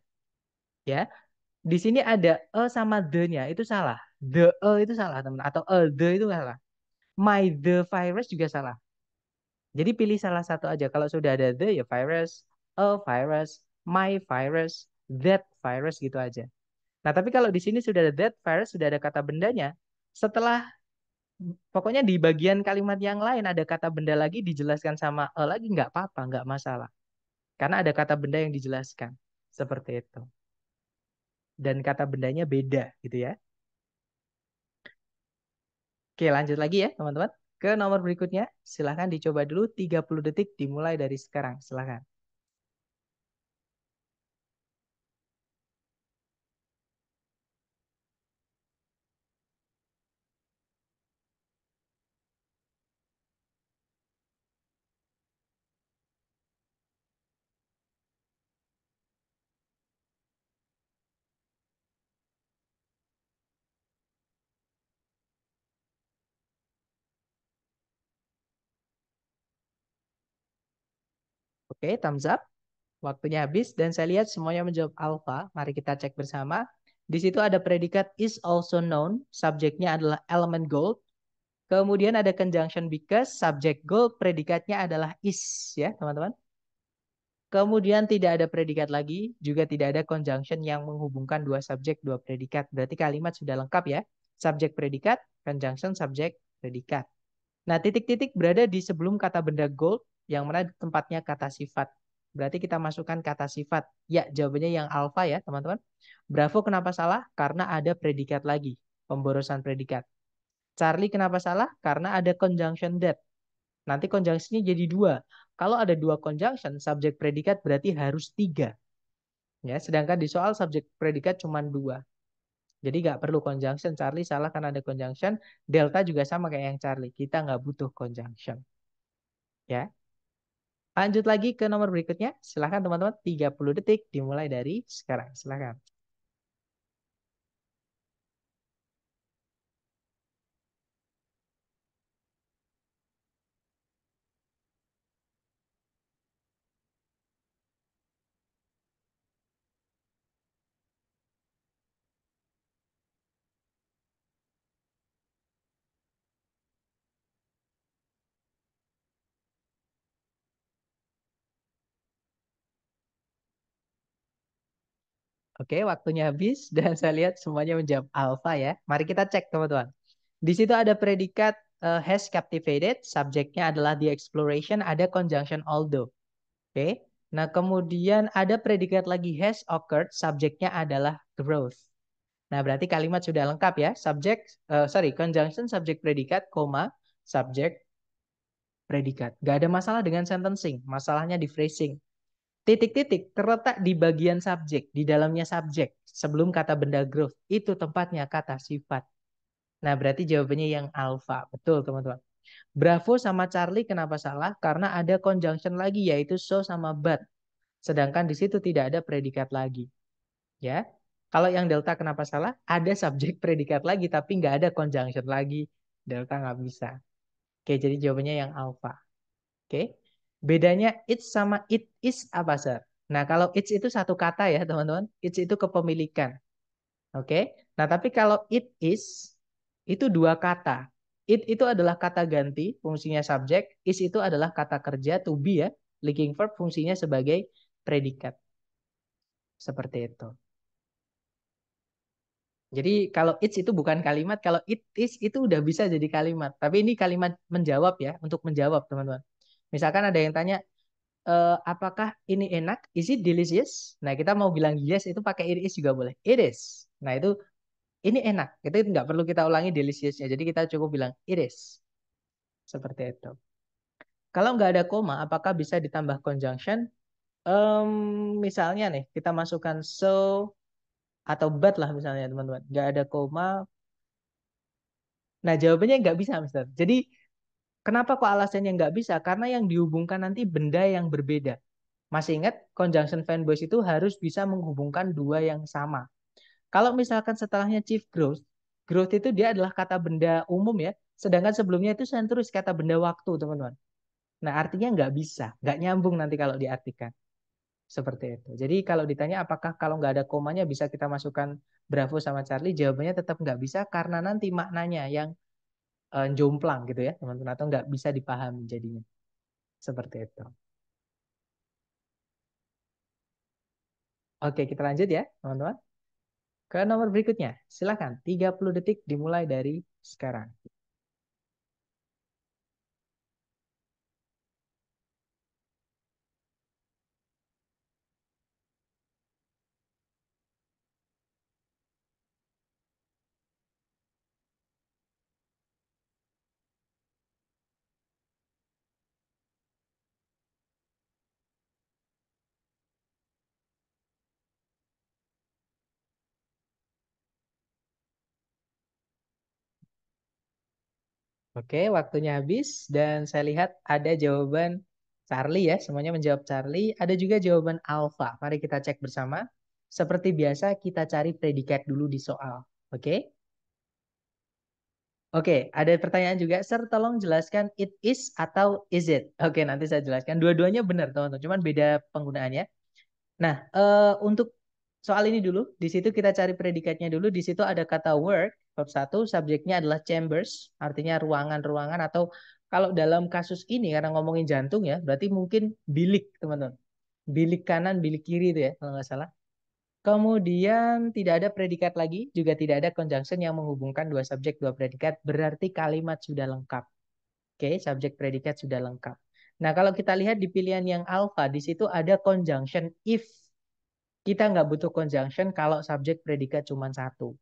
ya di sini ada e sama the-nya itu salah the e itu salah teman atau e the itu salah my the virus juga salah jadi pilih salah satu aja kalau sudah ada the ya virus a e virus my virus that virus gitu aja nah tapi kalau di sini sudah ada that virus sudah ada kata bendanya setelah pokoknya di bagian kalimat yang lain ada kata benda lagi dijelaskan sama e lagi nggak apa-apa nggak masalah karena ada kata benda yang dijelaskan seperti itu dan kata bendanya beda gitu ya. Oke, lanjut lagi ya, teman-teman. Ke nomor berikutnya, silahkan dicoba dulu 30 detik dimulai dari sekarang. Silahkan. Oke, thumbs up. Waktunya habis dan saya lihat semuanya menjawab alpha. Mari kita cek bersama. Di situ ada predikat is also known, subjeknya adalah element gold. Kemudian ada conjunction because, Subjek gold, predikatnya adalah is ya, teman-teman. Kemudian tidak ada predikat lagi, juga tidak ada conjunction yang menghubungkan dua subjek, dua predikat. Berarti kalimat sudah lengkap ya. Subjek predikat, conjunction subjek predikat. Nah, titik-titik berada di sebelum kata benda gold yang mana tempatnya kata sifat. Berarti kita masukkan kata sifat. Ya, jawabannya yang alfa ya, teman-teman. Bravo kenapa salah? Karena ada predikat lagi, pemborosan predikat. Charlie kenapa salah? Karena ada conjunction that. Nanti konjungsinya jadi dua. Kalau ada dua conjunction, subjek predikat berarti harus tiga. Ya, sedangkan di soal subjek predikat cuma dua. Jadi nggak perlu conjunction. Charlie salah karena ada conjunction. Delta juga sama kayak yang Charlie. Kita nggak butuh conjunction. Ya, Lanjut lagi ke nomor berikutnya. Silahkan teman-teman, 30 detik dimulai dari sekarang. Silahkan. Oke, waktunya habis (laughs) dan saya lihat semuanya menjawab alpha ya. Mari kita cek teman-teman. Di situ ada predikat uh, has captivated, subjeknya adalah the exploration, ada conjunction although. Oke. Nah, kemudian ada predikat lagi has occurred, subjeknya adalah growth. Nah, berarti kalimat sudah lengkap ya. Subjek, uh, sorry, conjunction, subjek, predikat, koma, subjek, predikat. Gak ada masalah dengan sentencing. Masalahnya di phrasing. Titik-titik terletak di bagian subjek, di dalamnya subjek. Sebelum kata benda growth, itu tempatnya kata sifat. Nah, berarti jawabannya yang alfa. Betul, teman-teman. Bravo sama Charlie kenapa salah? Karena ada conjunction lagi, yaitu so sama but. Sedangkan di situ tidak ada predikat lagi. Ya, kalau yang delta kenapa salah? Ada subjek predikat lagi, tapi nggak ada conjunction lagi. Delta nggak bisa. Oke, jadi jawabannya yang alfa. Oke. Bedanya it sama it is apa, Sir? Nah, kalau it's itu satu kata ya, teman-teman. It's itu kepemilikan. Oke. Okay? Nah, tapi kalau it is itu dua kata. It itu adalah kata ganti, fungsinya subjek. Is itu adalah kata kerja, to be ya. Linking verb fungsinya sebagai predikat. Seperti itu. Jadi kalau it's itu bukan kalimat, kalau it is itu udah bisa jadi kalimat. Tapi ini kalimat menjawab ya, untuk menjawab teman-teman. Misalkan ada yang tanya, e, apakah ini enak? Is it delicious? Nah, kita mau bilang yes itu pakai it is juga boleh. It is. Nah, itu ini enak. Itu nggak perlu kita ulangi deliciousnya. Jadi kita cukup bilang it is. Seperti itu. Kalau nggak ada koma, apakah bisa ditambah conjunction? Um, misalnya nih, kita masukkan so atau but lah misalnya teman-teman. Nggak ada koma. Nah jawabannya nggak bisa, Mister. Jadi Kenapa kok alasannya nggak bisa? Karena yang dihubungkan nanti benda yang berbeda. Masih ingat conjunction fanboys itu harus bisa menghubungkan dua yang sama. Kalau misalkan setelahnya chief growth, growth itu dia adalah kata benda umum ya. Sedangkan sebelumnya itu centuries kata benda waktu teman-teman. Nah artinya nggak bisa, nggak nyambung nanti kalau diartikan. Seperti itu. Jadi kalau ditanya apakah kalau nggak ada komanya bisa kita masukkan Bravo sama Charlie, jawabannya tetap nggak bisa karena nanti maknanya yang uh, jomplang gitu ya teman-teman atau nggak bisa dipahami jadinya seperti itu. Oke kita lanjut ya teman-teman. Ke nomor berikutnya, silakan 30 detik dimulai dari sekarang. Oke, waktunya habis dan saya lihat ada jawaban Charlie ya, semuanya menjawab Charlie. Ada juga jawaban Alpha. Mari kita cek bersama. Seperti biasa kita cari predikat dulu di soal. Oke? Oke, ada pertanyaan juga. Sir, tolong jelaskan it is atau is it. Oke, nanti saya jelaskan. Dua-duanya benar, teman-teman. Cuman beda penggunaannya. Nah, uh, untuk soal ini dulu. Di situ kita cari predikatnya dulu. Di situ ada kata work. Bab 1 subjeknya adalah chambers, artinya ruangan-ruangan atau kalau dalam kasus ini karena ngomongin jantung ya, berarti mungkin bilik, teman-teman. Bilik kanan, bilik kiri itu ya, kalau nggak salah. Kemudian tidak ada predikat lagi, juga tidak ada conjunction yang menghubungkan dua subjek, dua predikat, berarti kalimat sudah lengkap. Oke, subjek predikat sudah lengkap. Nah, kalau kita lihat di pilihan yang alpha, di situ ada conjunction if. Kita nggak butuh conjunction kalau subjek predikat cuma satu.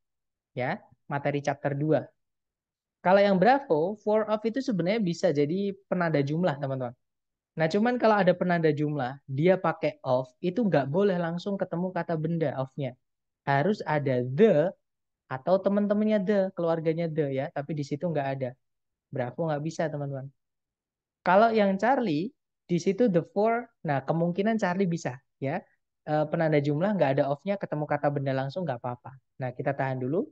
Ya, materi chapter 2. Kalau yang Bravo, for of itu sebenarnya bisa jadi penanda jumlah, teman-teman. Nah, cuman kalau ada penanda jumlah, dia pakai of, itu nggak boleh langsung ketemu kata benda of-nya. Harus ada the atau teman-temannya the, keluarganya the ya, tapi di situ nggak ada. Bravo nggak bisa, teman-teman. Kalau yang Charlie, di situ the for, nah kemungkinan Charlie bisa ya. Eh, penanda jumlah nggak ada of-nya, ketemu kata benda langsung nggak apa-apa. Nah, kita tahan dulu.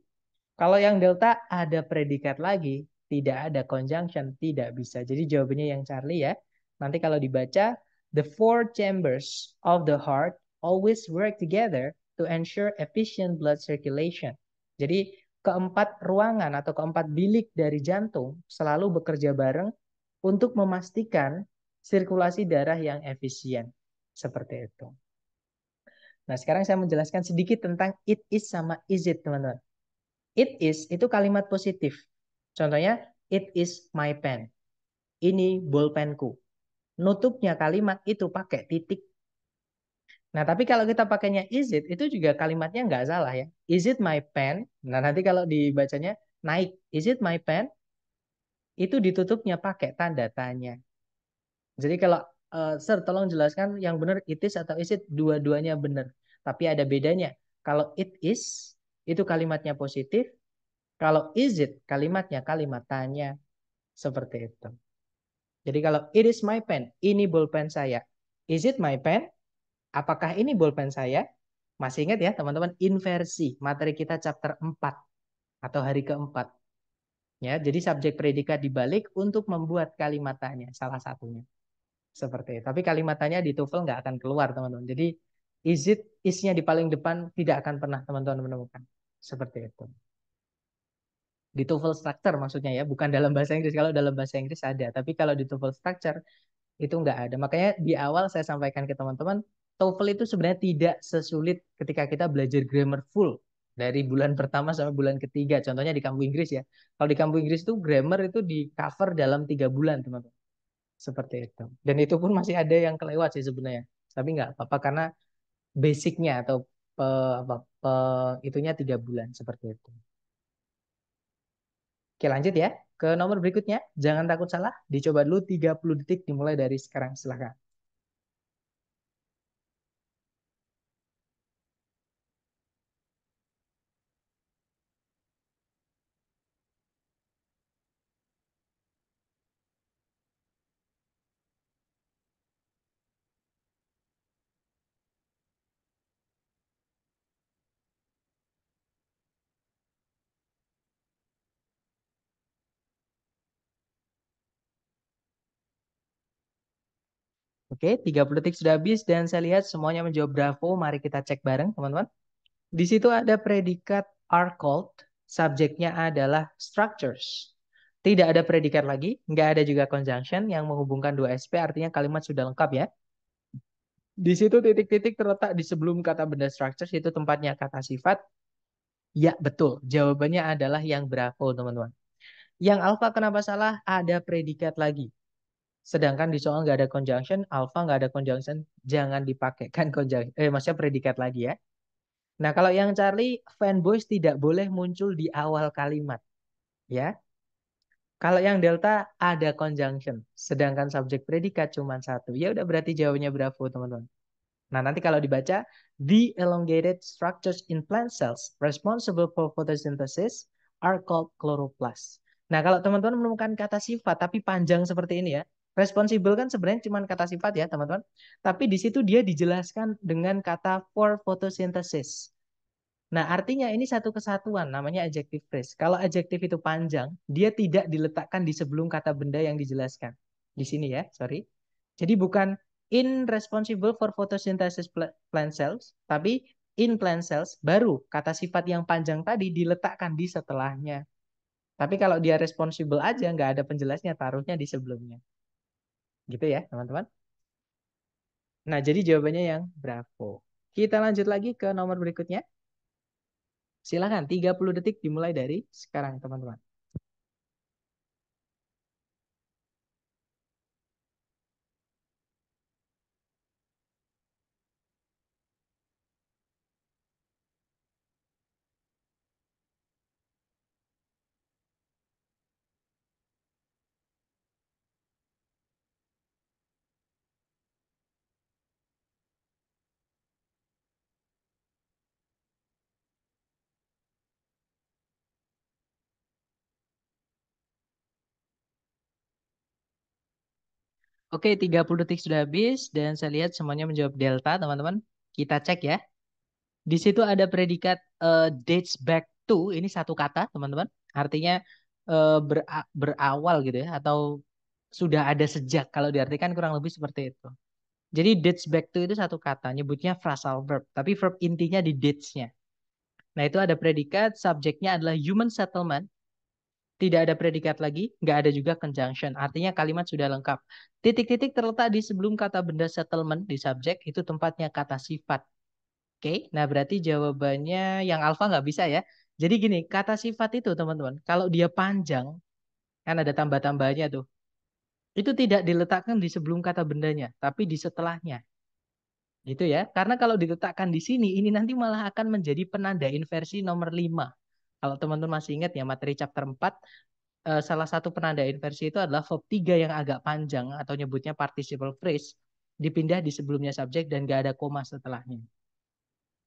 Kalau yang delta ada predikat lagi, tidak ada conjunction, tidak bisa. Jadi jawabannya yang Charlie ya. Nanti kalau dibaca, the four chambers of the heart always work together to ensure efficient blood circulation. Jadi keempat ruangan atau keempat bilik dari jantung selalu bekerja bareng untuk memastikan sirkulasi darah yang efisien. Seperti itu. Nah, sekarang saya menjelaskan sedikit tentang it is sama is it, teman-teman. It is itu kalimat positif. Contohnya, it is my pen. Ini bolpenku. Nutupnya kalimat itu pakai titik. Nah, tapi kalau kita pakainya is it, itu juga kalimatnya nggak salah ya. Is it my pen? Nah, nanti kalau dibacanya naik. Is it my pen? Itu ditutupnya pakai tanda tanya. Jadi kalau, uh, Sir, tolong jelaskan yang benar it is atau is it, dua-duanya benar. Tapi ada bedanya. Kalau it is, itu kalimatnya positif. Kalau is it kalimatnya kalimat tanya seperti itu. Jadi kalau it is my pen, ini bolpen saya. Is it my pen? Apakah ini bolpen saya? Masih ingat ya teman-teman inversi materi kita chapter 4 atau hari keempat. Ya, jadi subjek predikat dibalik untuk membuat kalimat tanya salah satunya. Seperti itu. Tapi kalimat tanya di TOEFL nggak akan keluar teman-teman. Jadi is it isnya di paling depan tidak akan pernah teman-teman menemukan. Seperti itu. Di gitu TOEFL structure maksudnya ya, bukan dalam bahasa Inggris. Kalau dalam bahasa Inggris ada, tapi kalau di TOEFL structure itu nggak ada. Makanya di awal saya sampaikan ke teman-teman, TOEFL itu sebenarnya tidak sesulit ketika kita belajar grammar full dari bulan pertama sampai bulan ketiga. Contohnya di kampung Inggris ya. Kalau di kampung Inggris itu grammar itu di cover dalam tiga bulan teman-teman. Seperti itu. Dan itu pun masih ada yang kelewat sih sebenarnya. Tapi nggak apa-apa karena basicnya atau pe, apa, pe, itunya tiga bulan seperti itu. Oke lanjut ya ke nomor berikutnya. Jangan takut salah, dicoba dulu 30 detik dimulai dari sekarang silahkan. Oke, 30 detik sudah habis dan saya lihat semuanya menjawab bravo. Mari kita cek bareng, teman-teman. Di situ ada predikat are called, subjeknya adalah structures. Tidak ada predikat lagi, nggak ada juga conjunction yang menghubungkan dua SP, artinya kalimat sudah lengkap ya. Di situ titik-titik terletak di sebelum kata benda structures, itu tempatnya kata sifat. Ya, betul. Jawabannya adalah yang bravo, teman-teman. Yang alfa kenapa salah? Ada predikat lagi. Sedangkan di soal nggak ada conjunction, alpha nggak ada conjunction, jangan dipakaikan (laughs) conjunction, eh maksudnya predikat lagi ya. Nah kalau yang Charlie, fanboys tidak boleh muncul di awal kalimat. ya. Kalau yang delta ada conjunction, sedangkan subjek predikat cuma satu. Ya udah berarti jawabnya bravo teman-teman. Nah, nanti kalau dibaca, the elongated structures in plant cells responsible for photosynthesis are called chloroplasts. Nah, kalau teman-teman menemukan kata sifat tapi panjang seperti ini ya, Responsible kan sebenarnya cuma kata sifat ya, teman-teman. Tapi di situ dia dijelaskan dengan kata for photosynthesis. Nah, artinya ini satu kesatuan namanya adjective phrase. Kalau adjective itu panjang, dia tidak diletakkan di sebelum kata benda yang dijelaskan. Di sini ya, sorry. Jadi bukan in responsible for photosynthesis plant cells, tapi in plant cells baru kata sifat yang panjang tadi diletakkan di setelahnya. Tapi kalau dia responsible aja, nggak ada penjelasnya, taruhnya di sebelumnya. Gitu ya, teman-teman. Nah, jadi jawabannya yang bravo. Kita lanjut lagi ke nomor berikutnya. Silakan 30 detik dimulai dari sekarang, teman-teman. Oke, 30 detik sudah habis dan saya lihat semuanya menjawab delta, teman-teman. Kita cek ya. Di situ ada predikat uh, dates back to, ini satu kata, teman-teman. Artinya uh, ber berawal gitu ya atau sudah ada sejak kalau diartikan kurang lebih seperti itu. Jadi dates back to itu satu kata, nyebutnya phrasal verb, tapi verb intinya di dates-nya. Nah, itu ada predikat, subjeknya adalah human settlement, tidak ada predikat lagi, nggak ada juga conjunction. Artinya kalimat sudah lengkap. Titik-titik terletak di sebelum kata benda settlement di subjek, itu tempatnya kata sifat. Oke, nah berarti jawabannya yang alfa nggak bisa ya. Jadi gini, kata sifat itu teman-teman, kalau dia panjang, kan ada tambah-tambahnya tuh. Itu tidak diletakkan di sebelum kata bendanya, tapi di setelahnya. Gitu ya, karena kalau diletakkan di sini, ini nanti malah akan menjadi penanda inversi nomor 5. Kalau teman-teman masih ingat ya materi chapter 4 eh, salah satu penanda inversi itu adalah verb 3 yang agak panjang atau nyebutnya participle phrase dipindah di sebelumnya subjek dan gak ada koma setelahnya.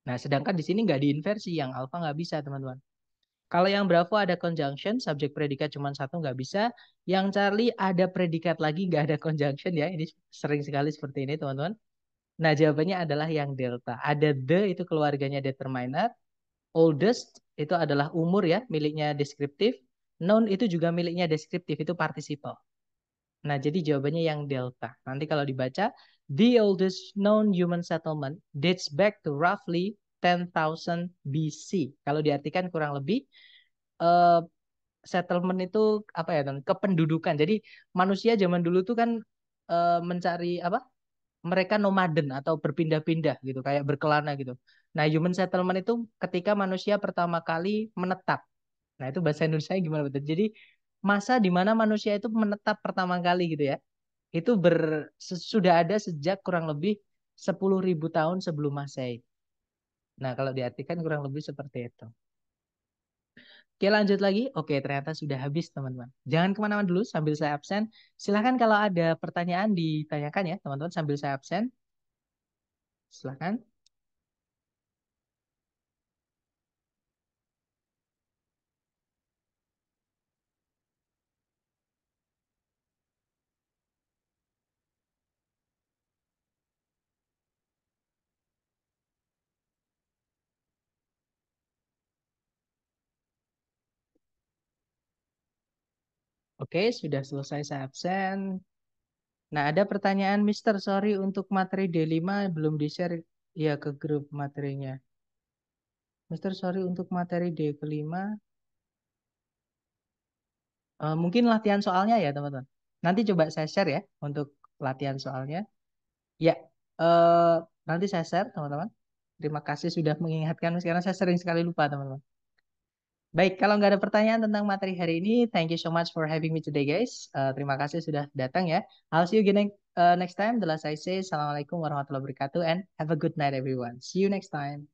Nah, sedangkan di sini nggak diinversi, yang alfa nggak bisa, teman-teman. Kalau yang Bravo ada conjunction, subjek predikat cuma satu nggak bisa. Yang Charlie ada predikat lagi nggak ada conjunction ya. Ini sering sekali seperti ini teman-teman. Nah jawabannya adalah yang Delta. Ada the itu keluarganya determiner. Oldest itu adalah umur ya, miliknya deskriptif. Noun itu juga miliknya deskriptif, itu partisipal. Nah, jadi jawabannya yang delta. Nanti kalau dibaca, the oldest known human settlement dates back to roughly 10,000 BC. Kalau diartikan kurang lebih, uh, settlement itu apa ya, dan kependudukan. Jadi manusia zaman dulu tuh kan uh, mencari apa? Mereka nomaden atau berpindah-pindah gitu, kayak berkelana gitu. Nah, human settlement itu ketika manusia pertama kali menetap. Nah, itu bahasa Indonesia gimana betul? Jadi masa di mana manusia itu menetap pertama kali gitu ya. Itu ber, sudah ada sejak kurang lebih 10.000 tahun sebelum Masehi. Nah, kalau diartikan kurang lebih seperti itu. Oke lanjut lagi. Oke ternyata sudah habis teman-teman. Jangan kemana-mana dulu sambil saya absen. Silahkan kalau ada pertanyaan ditanyakan ya teman-teman sambil saya absen. Silahkan. Oke, sudah selesai saya absen. Nah, ada pertanyaan Mister, sorry untuk materi D5 belum di-share ya ke grup materinya. Mister, sorry untuk materi D 5 Uh, eh, mungkin latihan soalnya ya, teman-teman. Nanti coba saya share ya untuk latihan soalnya. Ya, uh, nanti saya share, teman-teman. Terima kasih sudah mengingatkan, karena saya sering sekali lupa, teman-teman. Baik, kalau nggak ada pertanyaan tentang materi hari ini, thank you so much for having me today, guys. Uh, terima kasih sudah datang ya. I'll see you again eh, next time. The last I say, Assalamualaikum warahmatullahi wabarakatuh and have a good night, everyone. See you next time.